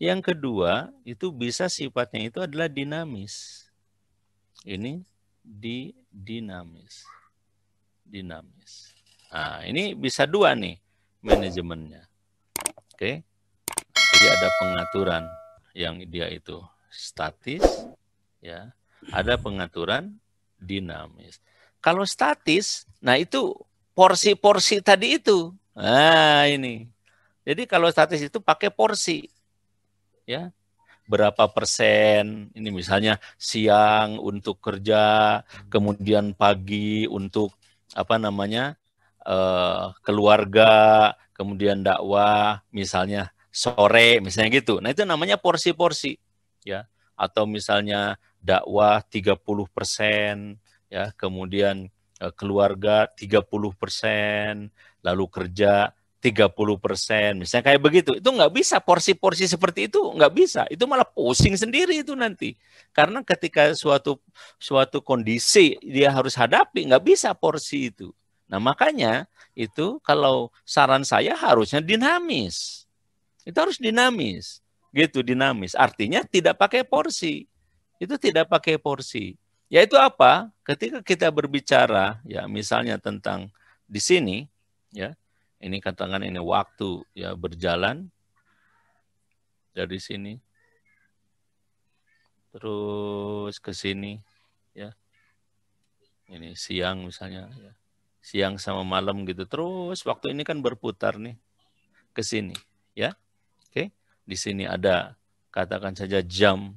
Speaker 1: Yang kedua itu bisa sifatnya itu adalah dinamis. Ini di dinamis. Dinamis. Nah, ini bisa dua nih manajemennya. Oke. Jadi ada pengaturan yang dia itu statis ya. Ada pengaturan dinamis. Kalau statis, nah itu porsi-porsi tadi itu. Nah, ini. Jadi kalau statis itu pakai porsi. Ya. Berapa persen? Ini misalnya siang untuk kerja, kemudian pagi untuk apa namanya? Eh, keluarga, kemudian dakwah, misalnya sore, misalnya gitu. Nah, itu namanya porsi-porsi, ya. Atau misalnya dakwah 30 persen, ya, kemudian Eh, keluarga 30 persen, lalu kerja 30 persen, misalnya kayak begitu. Itu nggak bisa, porsi-porsi seperti itu nggak bisa. Itu malah pusing sendiri itu nanti. Karena ketika suatu suatu kondisi dia harus hadapi, nggak bisa porsi itu. Nah makanya itu kalau saran saya harusnya dinamis. Itu harus dinamis. Gitu, dinamis. Artinya tidak pakai porsi. Itu tidak pakai porsi. Yaitu apa? Ketika kita berbicara ya misalnya tentang di sini ya ini katakan ini waktu ya berjalan dari sini terus ke sini ya ini siang misalnya ya. siang sama malam gitu terus waktu ini kan berputar nih ke sini ya oke di sini ada katakan saja jam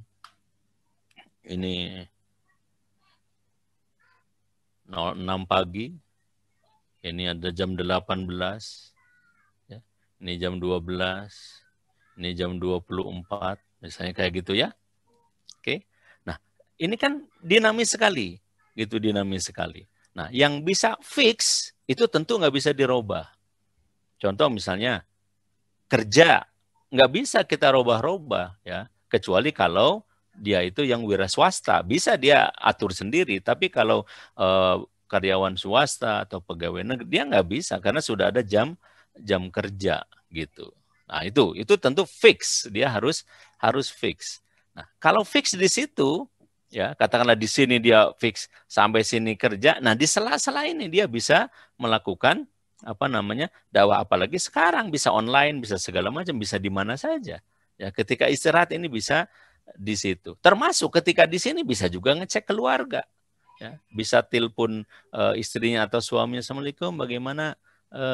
Speaker 1: ini 6 pagi, ini ada jam 18, ya. ini jam 12, ini jam 24, misalnya kayak gitu ya. Oke. Nah, ini kan dinamis sekali, gitu dinamis sekali. Nah, yang bisa fix itu tentu nggak bisa dirubah. Contoh misalnya kerja nggak bisa kita robah-robah ya, kecuali kalau dia itu yang wira swasta bisa dia atur sendiri tapi kalau uh, karyawan swasta atau pegawai negeri dia nggak bisa karena sudah ada jam jam kerja gitu nah itu itu tentu fix dia harus harus fix nah kalau fix di situ ya katakanlah di sini dia fix sampai sini kerja nah di sela-sela ini dia bisa melakukan apa namanya dakwah apalagi sekarang bisa online bisa segala macam bisa di mana saja ya ketika istirahat ini bisa di situ. Termasuk ketika di sini bisa juga ngecek keluarga. Ya, bisa telepon e, istrinya atau suaminya, Assalamualaikum, bagaimana e,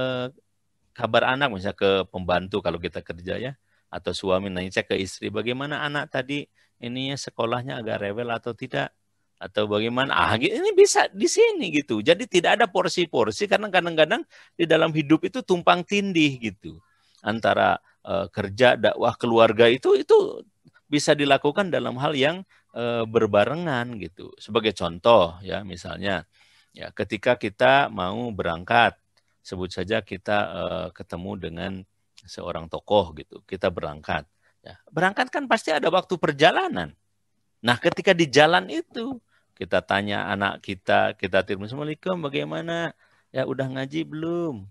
Speaker 1: kabar anak, misalnya ke pembantu kalau kita kerja ya, atau suami nanya cek ke istri, bagaimana anak tadi ini sekolahnya agak rewel atau tidak, atau bagaimana, ah ini bisa di sini gitu. Jadi tidak ada porsi-porsi karena kadang-kadang di dalam hidup itu tumpang tindih gitu. Antara e, kerja, dakwah, keluarga itu itu bisa dilakukan dalam hal yang e, berbarengan gitu. Sebagai contoh ya misalnya ya ketika kita mau berangkat sebut saja kita e, ketemu dengan seorang tokoh gitu. Kita berangkat. Ya, berangkat kan pasti ada waktu perjalanan. Nah, ketika di jalan itu kita tanya anak kita, kita titip Assalamualaikum bagaimana? Ya udah ngaji belum?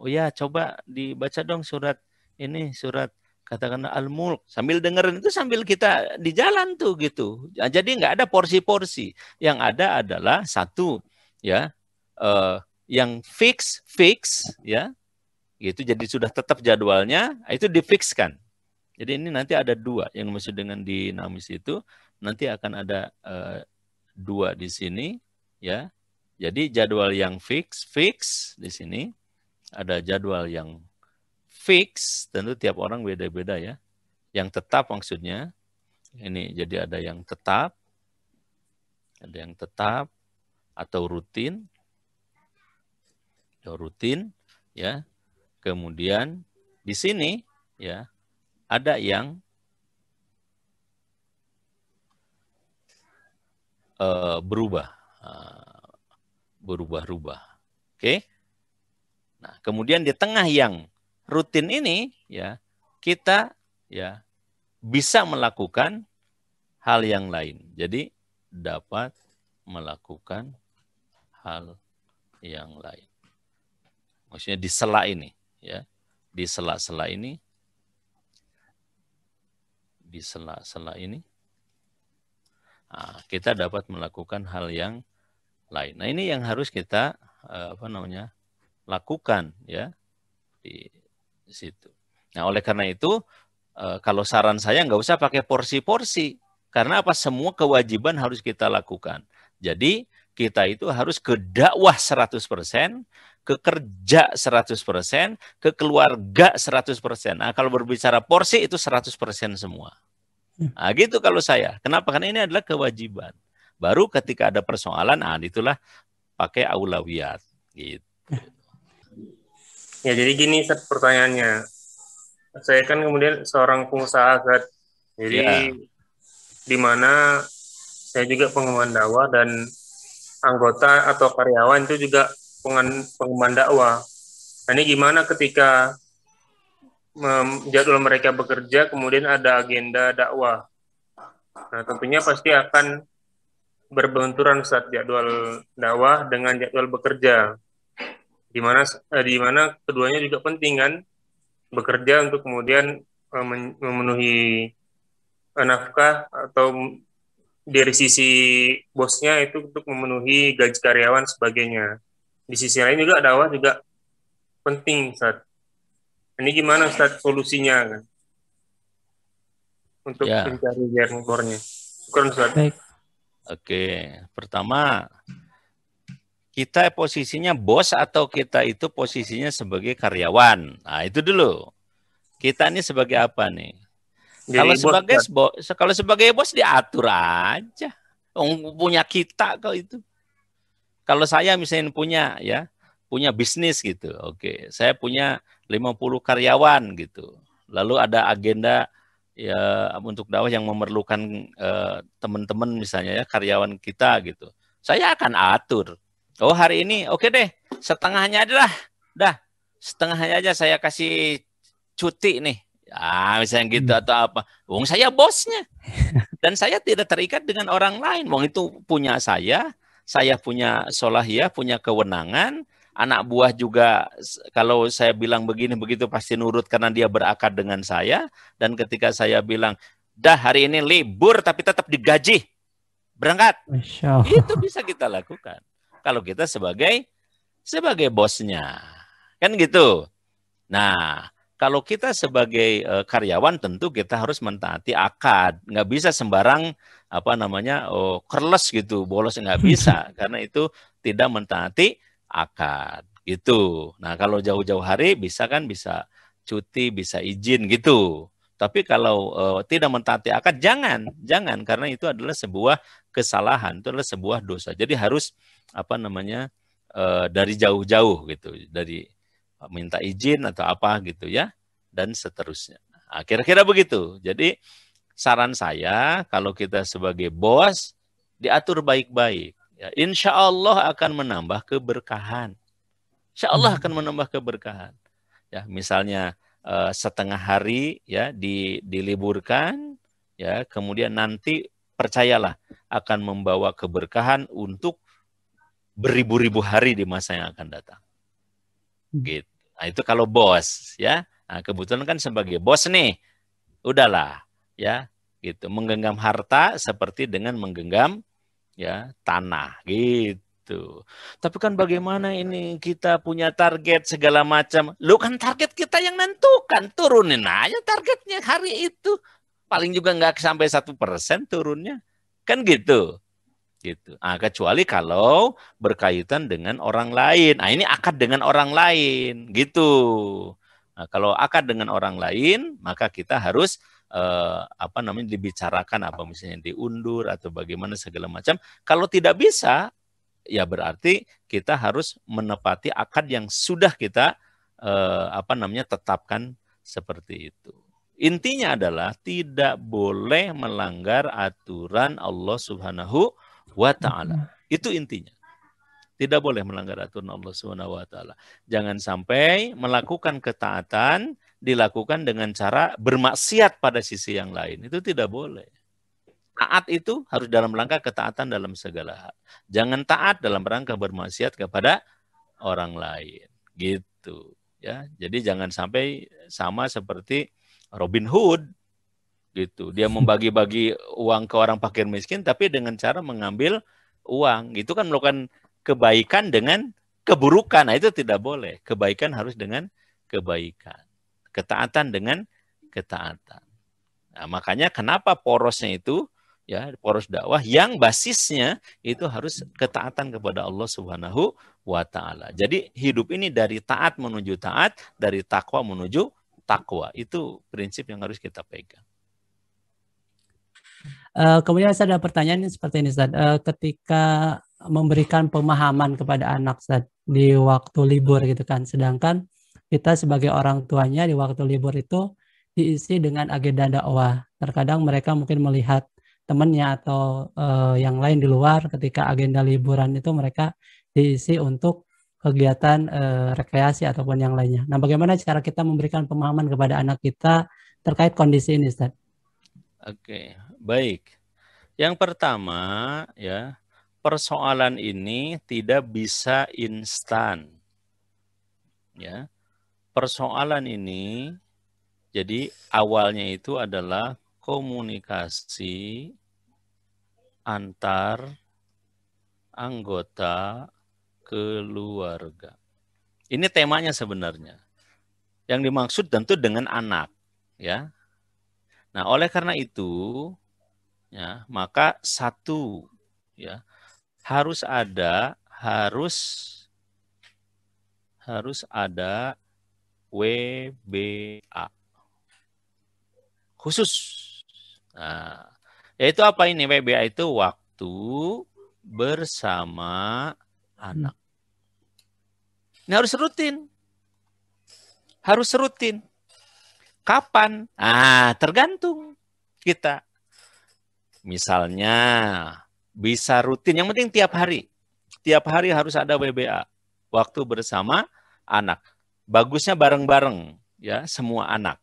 Speaker 1: Oh ya, coba dibaca dong surat ini surat katakan al-mulk sambil dengerin itu sambil kita di jalan tuh gitu nah, jadi nggak ada porsi-porsi yang ada adalah satu ya uh, yang fix fix ya gitu jadi sudah tetap jadwalnya nah, itu difixkan jadi ini nanti ada dua yang maksud dengan dinamis itu nanti akan ada uh, dua di sini ya jadi jadwal yang fix fix di sini ada jadwal yang fix tentu tiap orang beda-beda ya. Yang tetap maksudnya ini jadi ada yang tetap, ada yang tetap atau rutin, atau rutin ya. Kemudian di sini ya ada yang eh, berubah, ah, berubah-rubah. Oke. Okay? Nah, kemudian di tengah yang rutin ini ya kita ya bisa melakukan hal yang lain. Jadi dapat melakukan hal yang lain. Maksudnya di sela ini ya. Di sela-sela ini di sela-sela ini nah, kita dapat melakukan hal yang lain. Nah, ini yang harus kita eh, apa namanya? lakukan ya di di situ. Nah, oleh karena itu, eh, kalau saran saya nggak usah pakai porsi-porsi. Karena apa? Semua kewajiban harus kita lakukan. Jadi, kita itu harus ke dakwah 100%, ke kerja 100%, ke keluarga 100%. Nah, kalau berbicara porsi itu 100% semua. Hmm. Nah, gitu kalau saya. Kenapa? Karena ini adalah kewajiban. Baru ketika ada persoalan, nah itulah pakai aulawiyat. Gitu. Ya, jadi gini set pertanyaannya. Saya kan kemudian seorang pengusaha, set. Jadi yeah. di mana saya juga pengembang dakwah dan anggota atau karyawan itu juga pengembang dakwah. Nah, ini
Speaker 4: gimana ketika jadwal mereka bekerja kemudian ada agenda dakwah. Nah, tentunya pasti akan berbenturan saat
Speaker 5: jadwal dakwah dengan jadwal bekerja di mana eh, di mana
Speaker 1: keduanya juga penting kan bekerja untuk kemudian eh, memenuhi eh, nafkah atau dari sisi bosnya itu untuk memenuhi gaji karyawan sebagainya. Di sisi lain juga dakwah juga penting saat Ini gimana saat solusinya kan?
Speaker 4: Untuk ya. mencari jalan keluarnya.
Speaker 1: Syukur Oke, pertama kita posisinya bos atau kita itu posisinya sebagai karyawan. Nah, itu dulu. Kita ini sebagai apa nih? Jadi kalau bos sebagai kan? bos, kalau sebagai bos diatur aja. Punya kita kalau itu. Kalau saya misalnya punya ya, punya bisnis gitu. Oke, saya punya 50 karyawan gitu. Lalu ada agenda ya untuk dakwah yang memerlukan eh, teman-teman eh, misalnya ya karyawan kita gitu. Saya akan atur Oh hari ini, oke deh, setengahnya aja lah, dah setengahnya aja saya kasih cuti nih. Ah, misalnya gitu hmm. atau apa. Wong saya bosnya. Dan saya tidak terikat dengan orang lain. Wong itu punya saya, saya punya solahiyah, punya kewenangan, anak buah juga kalau saya bilang begini begitu pasti nurut karena dia berakar dengan saya dan ketika saya bilang, "Dah hari ini libur tapi tetap digaji." Berangkat.
Speaker 3: Itu bisa kita
Speaker 1: lakukan kalau kita sebagai sebagai bosnya. Kan gitu. Nah, kalau kita sebagai e, karyawan tentu kita harus mentaati akad. Nggak bisa sembarang apa namanya oh, kerles gitu, bolos nggak hmm. bisa karena itu tidak mentaati akad gitu. Nah kalau jauh-jauh hari bisa kan bisa cuti, bisa izin gitu. Tapi kalau e, tidak mentaati akad jangan, jangan karena itu adalah sebuah kesalahan, itu adalah sebuah dosa. Jadi harus apa namanya e, dari jauh-jauh gitu dari minta izin atau apa gitu ya dan seterusnya kira kira nah, begitu jadi saran saya kalau kita sebagai bos diatur baik-baik ya, insya Allah akan menambah keberkahan insya Allah akan menambah keberkahan ya misalnya e, setengah hari ya di, diliburkan ya kemudian nanti percayalah akan membawa keberkahan untuk beribu-ribu hari di masa yang akan datang. Hmm. Gitu. Nah, itu kalau bos ya. Nah, kebetulan kan sebagai bos nih, udahlah ya, gitu. Menggenggam harta seperti dengan menggenggam ya tanah gitu. Tapi kan bagaimana ini kita punya target segala macam. Lu kan target kita yang nentukan, turunin aja targetnya hari itu. Paling juga nggak sampai satu persen turunnya, kan gitu gitu. Ah kecuali kalau berkaitan dengan orang lain. Ah ini akad dengan orang lain gitu. Nah, kalau akad dengan orang lain maka kita harus eh, apa namanya dibicarakan apa misalnya diundur atau bagaimana segala macam. Kalau tidak bisa ya berarti kita harus menepati akad yang sudah kita eh, apa namanya tetapkan seperti itu. Intinya adalah tidak boleh melanggar aturan Allah Subhanahu wa taala. Itu intinya. Tidak boleh melanggar aturan Allah Subhanahu wa taala. Jangan sampai melakukan ketaatan dilakukan dengan cara bermaksiat pada sisi yang lain. Itu tidak boleh. Taat itu harus dalam rangka ketaatan dalam segala hal. Jangan taat dalam rangka bermaksiat kepada orang lain. Gitu ya. Jadi jangan sampai sama seperti Robin Hood gitu. Dia membagi-bagi uang ke orang fakir miskin tapi dengan cara mengambil uang. Itu kan melakukan kebaikan dengan keburukan. Nah, itu tidak boleh. Kebaikan harus dengan kebaikan. Ketaatan dengan ketaatan. Nah, makanya kenapa porosnya itu ya poros dakwah yang basisnya itu harus ketaatan kepada Allah Subhanahu wa taala. Jadi hidup ini dari taat menuju taat, dari takwa menuju takwa. Itu prinsip yang harus kita pegang.
Speaker 3: Eh, kemudian saya ada pertanyaan seperti ini, Ustaz. Uh, ketika memberikan pemahaman kepada anak Ustaz di waktu libur gitu kan, sedangkan kita sebagai orang tuanya di waktu libur itu diisi dengan agenda dakwah. Terkadang mereka mungkin melihat temannya atau uh, yang lain di luar ketika agenda liburan itu mereka diisi untuk kegiatan uh, rekreasi ataupun yang lainnya. Nah, bagaimana cara kita memberikan pemahaman kepada anak kita terkait kondisi ini, Ustaz?
Speaker 1: Oke, Baik. Yang pertama, ya, persoalan ini tidak bisa instan. Ya. Persoalan ini jadi awalnya itu adalah komunikasi antar anggota keluarga. Ini temanya sebenarnya. Yang dimaksud tentu dengan anak, ya. Nah, oleh karena itu ya maka satu ya harus ada harus harus ada WBA khusus. Nah, yaitu apa ini WBA itu waktu bersama anak. Ini harus rutin. Harus rutin. Kapan?
Speaker 3: Ah, tergantung
Speaker 1: kita. Misalnya bisa rutin, yang penting tiap hari. Tiap hari harus ada WBA, waktu bersama anak. Bagusnya bareng-bareng ya, semua anak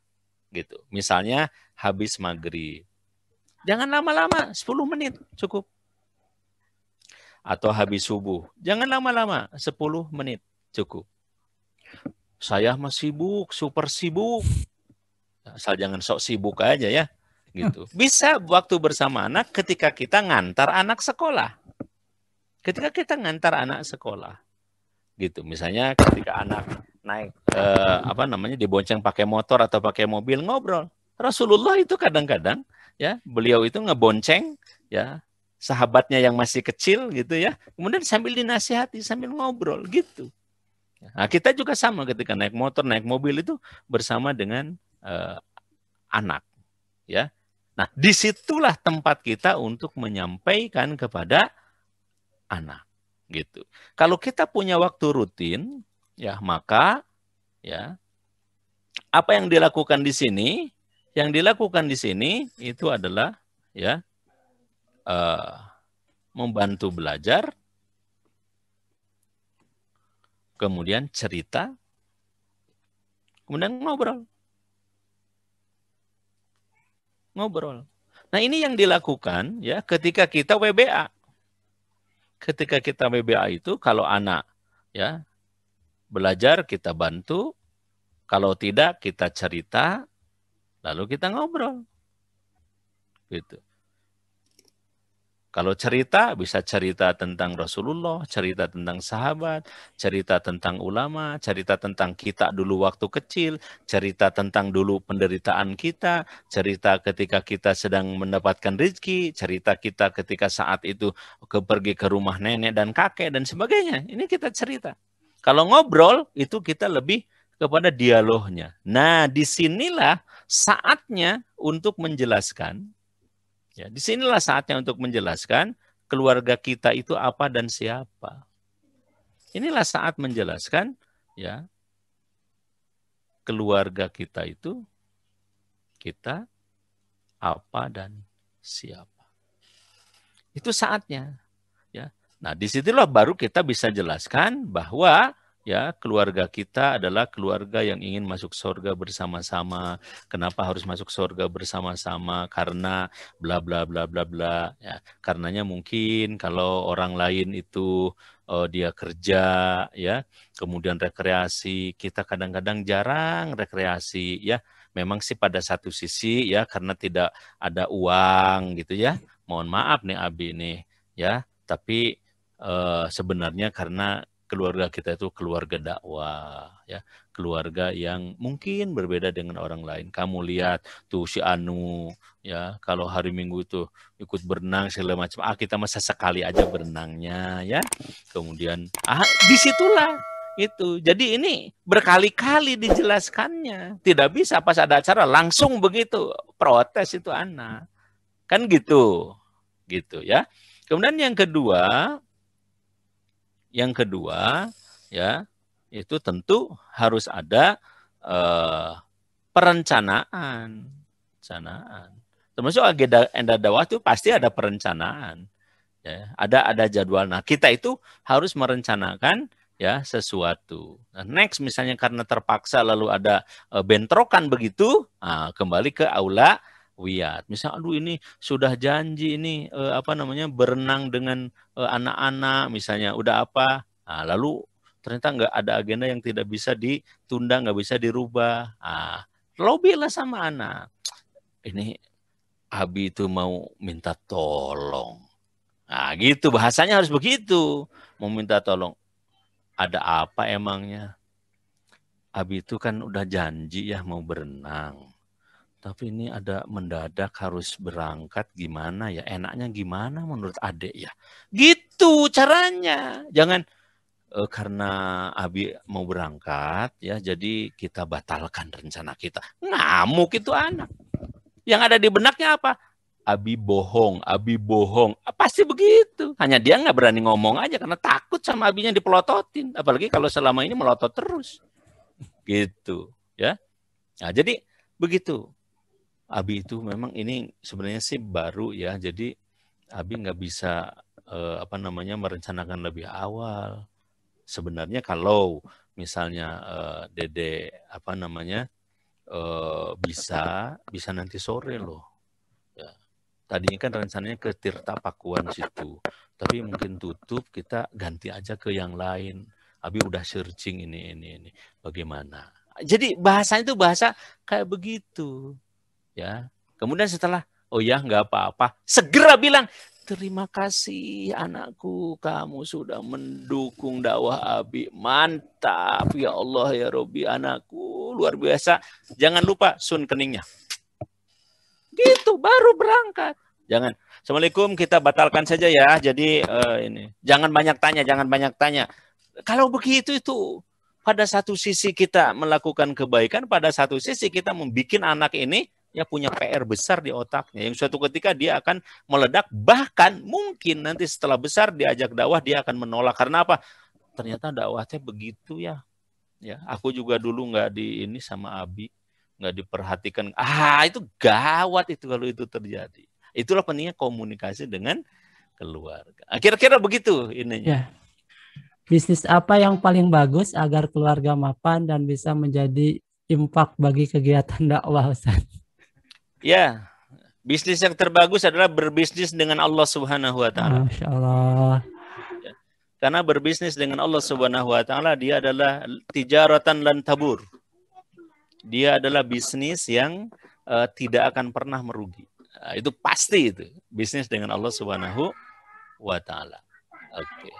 Speaker 1: gitu. Misalnya habis maghrib.
Speaker 3: Jangan lama-lama, 10 menit cukup.
Speaker 1: Atau habis subuh. Jangan lama-lama, 10 menit cukup. Saya masih sibuk, super sibuk. Asal jangan sok sibuk aja ya gitu. Bisa waktu bersama anak ketika kita ngantar anak sekolah. Ketika kita ngantar anak sekolah. Gitu. Misalnya ketika anak naik eh, apa namanya dibonceng pakai motor atau pakai mobil ngobrol. Rasulullah itu kadang-kadang ya, beliau itu ngebonceng ya sahabatnya yang masih kecil gitu ya. Kemudian sambil dinasihati, sambil ngobrol gitu. Nah, kita juga sama ketika naik motor, naik mobil itu bersama dengan eh, anak, ya. Nah, disitulah tempat kita untuk menyampaikan kepada anak gitu. Kalau kita punya waktu rutin, ya maka ya apa yang dilakukan di sini, yang dilakukan di sini itu adalah ya uh, membantu belajar, kemudian cerita, kemudian ngobrol ngobrol. Nah, ini yang dilakukan ya ketika kita WBA. Ketika kita WBA itu kalau anak ya belajar kita bantu, kalau tidak kita cerita, lalu kita ngobrol. Gitu. Kalau cerita bisa cerita tentang Rasulullah, cerita tentang sahabat, cerita tentang ulama, cerita tentang kita dulu waktu kecil, cerita tentang dulu penderitaan kita, cerita ketika kita sedang mendapatkan rezeki, cerita kita ketika saat itu ke pergi ke rumah nenek dan kakek dan sebagainya. Ini kita cerita. Kalau ngobrol itu kita lebih kepada dialognya. Nah, disinilah saatnya untuk menjelaskan Ya, di sinilah saatnya untuk menjelaskan keluarga kita itu apa dan siapa. Inilah saat menjelaskan ya keluarga kita itu kita apa dan siapa.
Speaker 3: Itu saatnya.
Speaker 1: Ya. Nah, disitulah baru kita bisa jelaskan bahwa ya keluarga kita adalah keluarga yang ingin masuk surga bersama-sama. Kenapa harus masuk surga bersama-sama? Karena bla bla bla bla bla. Ya, karenanya mungkin kalau orang lain itu uh, dia kerja ya, kemudian rekreasi, kita kadang-kadang jarang rekreasi ya. Memang sih pada satu sisi ya karena tidak ada uang gitu ya. Mohon maaf nih Abi nih ya, tapi uh, sebenarnya karena keluarga kita itu keluarga dakwah ya keluarga yang mungkin berbeda dengan orang lain kamu lihat tuh si Anu ya kalau hari Minggu itu ikut berenang segala macam ah kita masa sekali aja berenangnya ya kemudian ah disitulah itu jadi ini berkali-kali dijelaskannya tidak bisa pas ada acara langsung begitu protes itu anak kan gitu gitu ya kemudian yang kedua yang kedua, ya, itu tentu harus ada eh, perencanaan.
Speaker 2: Perencanaan.
Speaker 1: Termasuk agenda enda dawah itu pasti ada perencanaan. Ya, ada ada jadwal. Nah, kita itu harus merencanakan ya sesuatu. Nah, next misalnya karena terpaksa lalu ada eh, bentrokan begitu, nah, kembali ke aula Wiat, misal aduh ini sudah janji ini e, apa namanya berenang dengan anak eh, anak-anak misalnya udah apa? Nah, lalu ternyata nggak ada agenda yang tidak bisa ditunda, nggak bisa dirubah. Ah, lobby lah sama anak. Ini Abi itu mau minta tolong. Nah, gitu bahasanya harus begitu. Mau minta tolong. Ada apa emangnya? Abi itu kan udah janji ya mau berenang tapi ini ada mendadak harus berangkat gimana ya enaknya gimana menurut adek ya
Speaker 3: gitu caranya
Speaker 1: jangan e, karena Abi mau berangkat ya jadi kita batalkan rencana kita ngamuk itu anak yang ada di benaknya apa Abi bohong, Abi bohong. Pasti begitu. Hanya dia nggak berani ngomong aja karena takut sama Abinya dipelototin. Apalagi kalau selama ini melotot terus. Gitu. ya. Nah, jadi begitu. Abi itu memang ini sebenarnya sih baru ya, jadi Abi nggak bisa eh, apa namanya merencanakan lebih awal. Sebenarnya kalau misalnya eh, Dede apa namanya eh, bisa bisa nanti sore loh. Ya. Tadinya kan rencananya ke Tirta Pakuan situ, tapi mungkin tutup kita ganti aja ke yang lain. Abi udah searching ini ini ini bagaimana? Jadi bahasanya itu bahasa kayak begitu ya kemudian setelah oh ya nggak apa-apa segera bilang terima kasih anakku kamu sudah mendukung dakwah abi mantap ya Allah ya Robi anakku luar biasa jangan lupa sun keningnya gitu baru berangkat jangan assalamualaikum kita batalkan saja ya jadi uh, ini jangan banyak tanya jangan banyak tanya kalau begitu itu pada satu sisi kita melakukan kebaikan pada satu sisi kita membuat anak ini ya punya PR besar di otaknya yang suatu ketika dia akan meledak bahkan mungkin nanti setelah besar diajak dakwah dia akan menolak karena apa ternyata dakwahnya begitu ya ya aku juga dulu nggak di ini sama Abi nggak diperhatikan ah itu gawat itu kalau itu terjadi itulah pentingnya komunikasi dengan keluarga ah, kira-kira begitu ininya ya.
Speaker 3: bisnis apa yang paling bagus agar keluarga mapan dan bisa menjadi impak bagi kegiatan dakwah Ustaz
Speaker 1: Ya, bisnis yang terbagus adalah berbisnis dengan Allah Subhanahu wa taala.
Speaker 3: Masyaallah.
Speaker 1: Ya. Karena berbisnis dengan Allah Subhanahu wa taala dia adalah tijaratan lan tabur. Dia adalah bisnis yang uh, tidak akan pernah merugi. Nah, itu pasti itu, bisnis dengan Allah Subhanahu wa taala. Oke. Okay.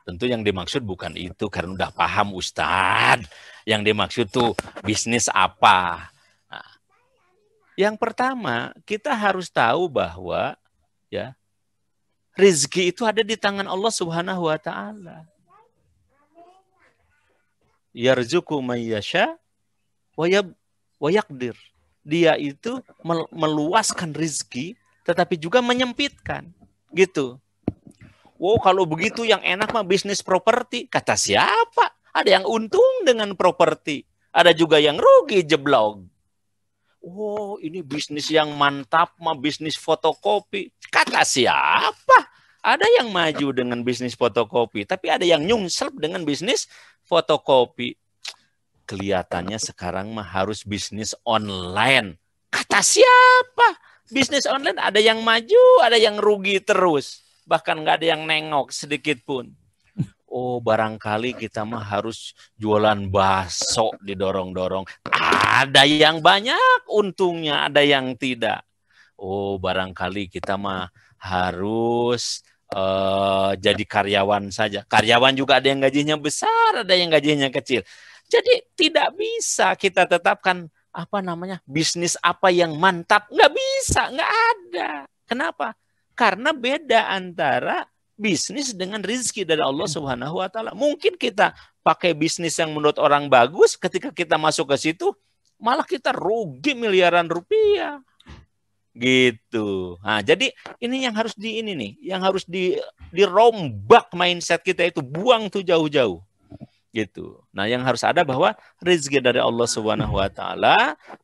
Speaker 1: Tentu yang dimaksud bukan itu karena udah paham Ustadz. Yang dimaksud tuh bisnis apa? Yang pertama, kita harus tahu bahwa ya rizki itu ada di tangan Allah Subhanahu wa
Speaker 3: taala.
Speaker 1: Yarzuku may yasha wa wayakdir. Dia itu meluaskan rezeki tetapi juga menyempitkan. Gitu. Wow, kalau begitu yang enak mah bisnis properti. Kata siapa? Ada yang untung dengan properti. Ada juga yang rugi jeblok. Oh, ini bisnis yang mantap mah bisnis fotokopi. Kata siapa? Ada yang maju dengan bisnis fotokopi, tapi ada yang nyungsel dengan bisnis fotokopi. Kelihatannya sekarang mah harus bisnis online. Kata siapa? Bisnis online ada yang maju, ada yang rugi terus. Bahkan nggak ada yang nengok sedikit pun oh barangkali kita mah harus jualan bakso didorong-dorong. Ada yang banyak untungnya, ada yang tidak. Oh barangkali kita mah harus uh, jadi karyawan saja. Karyawan juga ada yang gajinya besar, ada yang gajinya kecil. Jadi tidak bisa kita tetapkan apa namanya bisnis apa yang mantap. Nggak bisa, nggak ada. Kenapa? Karena beda antara bisnis dengan rezeki dari Allah Subhanahu wa taala. Mungkin kita pakai bisnis yang menurut orang bagus, ketika kita masuk ke situ malah kita rugi miliaran rupiah. Gitu. Nah, jadi ini yang harus di ini nih, yang harus di dirombak mindset kita itu buang tuh jauh-jauh. Gitu. Nah, yang harus ada bahwa rezeki dari Allah Subhanahu wa taala,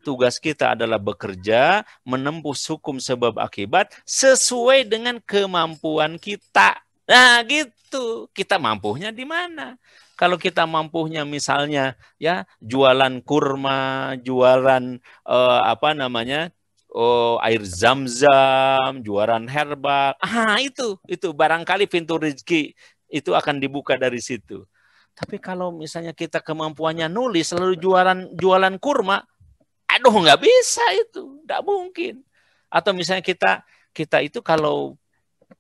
Speaker 1: tugas kita adalah bekerja menempuh hukum sebab akibat sesuai dengan kemampuan kita Nah, gitu. Kita mampunya di mana? Kalau kita mampunya misalnya ya jualan kurma, jualan eh, apa namanya? Oh, air zam-zam, jualan herbal. Ah, itu, itu barangkali pintu rezeki itu akan dibuka dari situ. Tapi kalau misalnya kita kemampuannya nulis, selalu jualan jualan kurma, aduh nggak bisa itu, nggak mungkin. Atau misalnya kita kita itu kalau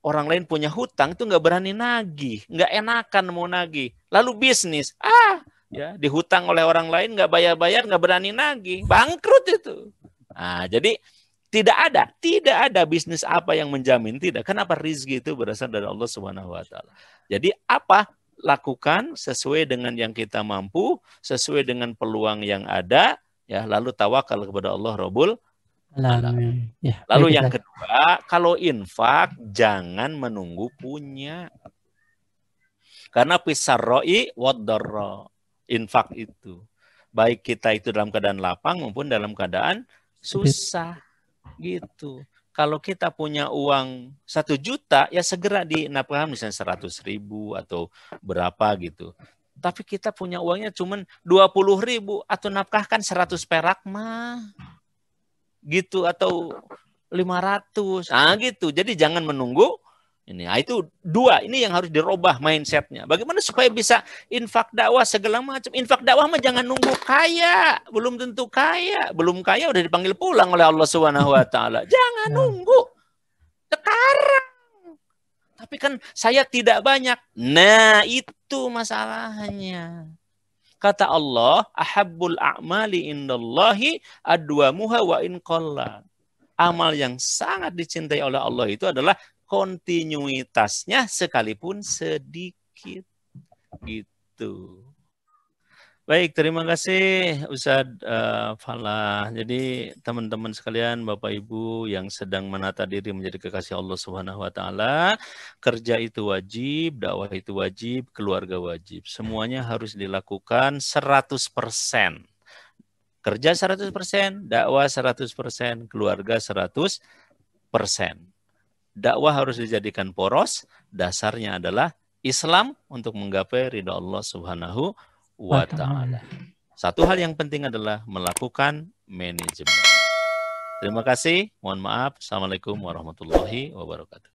Speaker 1: orang lain punya hutang itu nggak berani nagih, nggak enakan mau nagih. Lalu bisnis, ah ya dihutang oleh orang lain nggak bayar-bayar nggak berani nagih, bangkrut itu. Ah, jadi tidak ada, tidak ada bisnis apa yang menjamin tidak. Kenapa rizki itu berasal dari Allah Subhanahu wa taala. Jadi apa? Lakukan sesuai dengan yang kita mampu, sesuai dengan peluang yang ada, ya lalu tawakal kepada Allah Robul.
Speaker 3: Nah, ya, Lalu yang
Speaker 1: kedua, kalau infak jangan menunggu punya. Karena pisar roi Infak itu. Baik kita itu dalam keadaan lapang maupun dalam keadaan susah. Gitu. Kalau kita punya uang satu juta, ya segera di dinapkan misalnya seratus ribu atau berapa gitu. Tapi kita punya uangnya cuma dua puluh ribu atau napkahkan seratus perak mah gitu atau 500 ah gitu jadi jangan menunggu ini nah, itu dua ini yang harus dirubah mindsetnya bagaimana supaya bisa infak dakwah segala macam infak dakwah mah jangan nunggu kaya
Speaker 3: belum tentu kaya
Speaker 1: belum kaya udah dipanggil pulang oleh Allah Subhanahu Wa Taala
Speaker 3: jangan nah. nunggu sekarang tapi kan saya tidak banyak
Speaker 1: nah itu
Speaker 3: masalahnya
Speaker 1: Kata Allah, ahabbul a'mali indallahi adwamuha wa in qalla. Amal yang sangat dicintai oleh Allah itu adalah kontinuitasnya sekalipun sedikit. Gitu. Baik, terima kasih Ustadz uh, eh, Falah. Jadi teman-teman sekalian, Bapak Ibu yang sedang menata diri menjadi kekasih Allah Subhanahu wa taala, kerja itu wajib, dakwah itu wajib, keluarga wajib. Semuanya harus dilakukan 100%. Kerja 100%, dakwah 100%, keluarga 100%. Dakwah harus dijadikan poros, dasarnya adalah Islam untuk menggapai ridha Allah Subhanahu wa wa ta'ala. Satu hal yang penting adalah melakukan manajemen. Terima kasih. Mohon maaf. Assalamualaikum warahmatullahi wabarakatuh.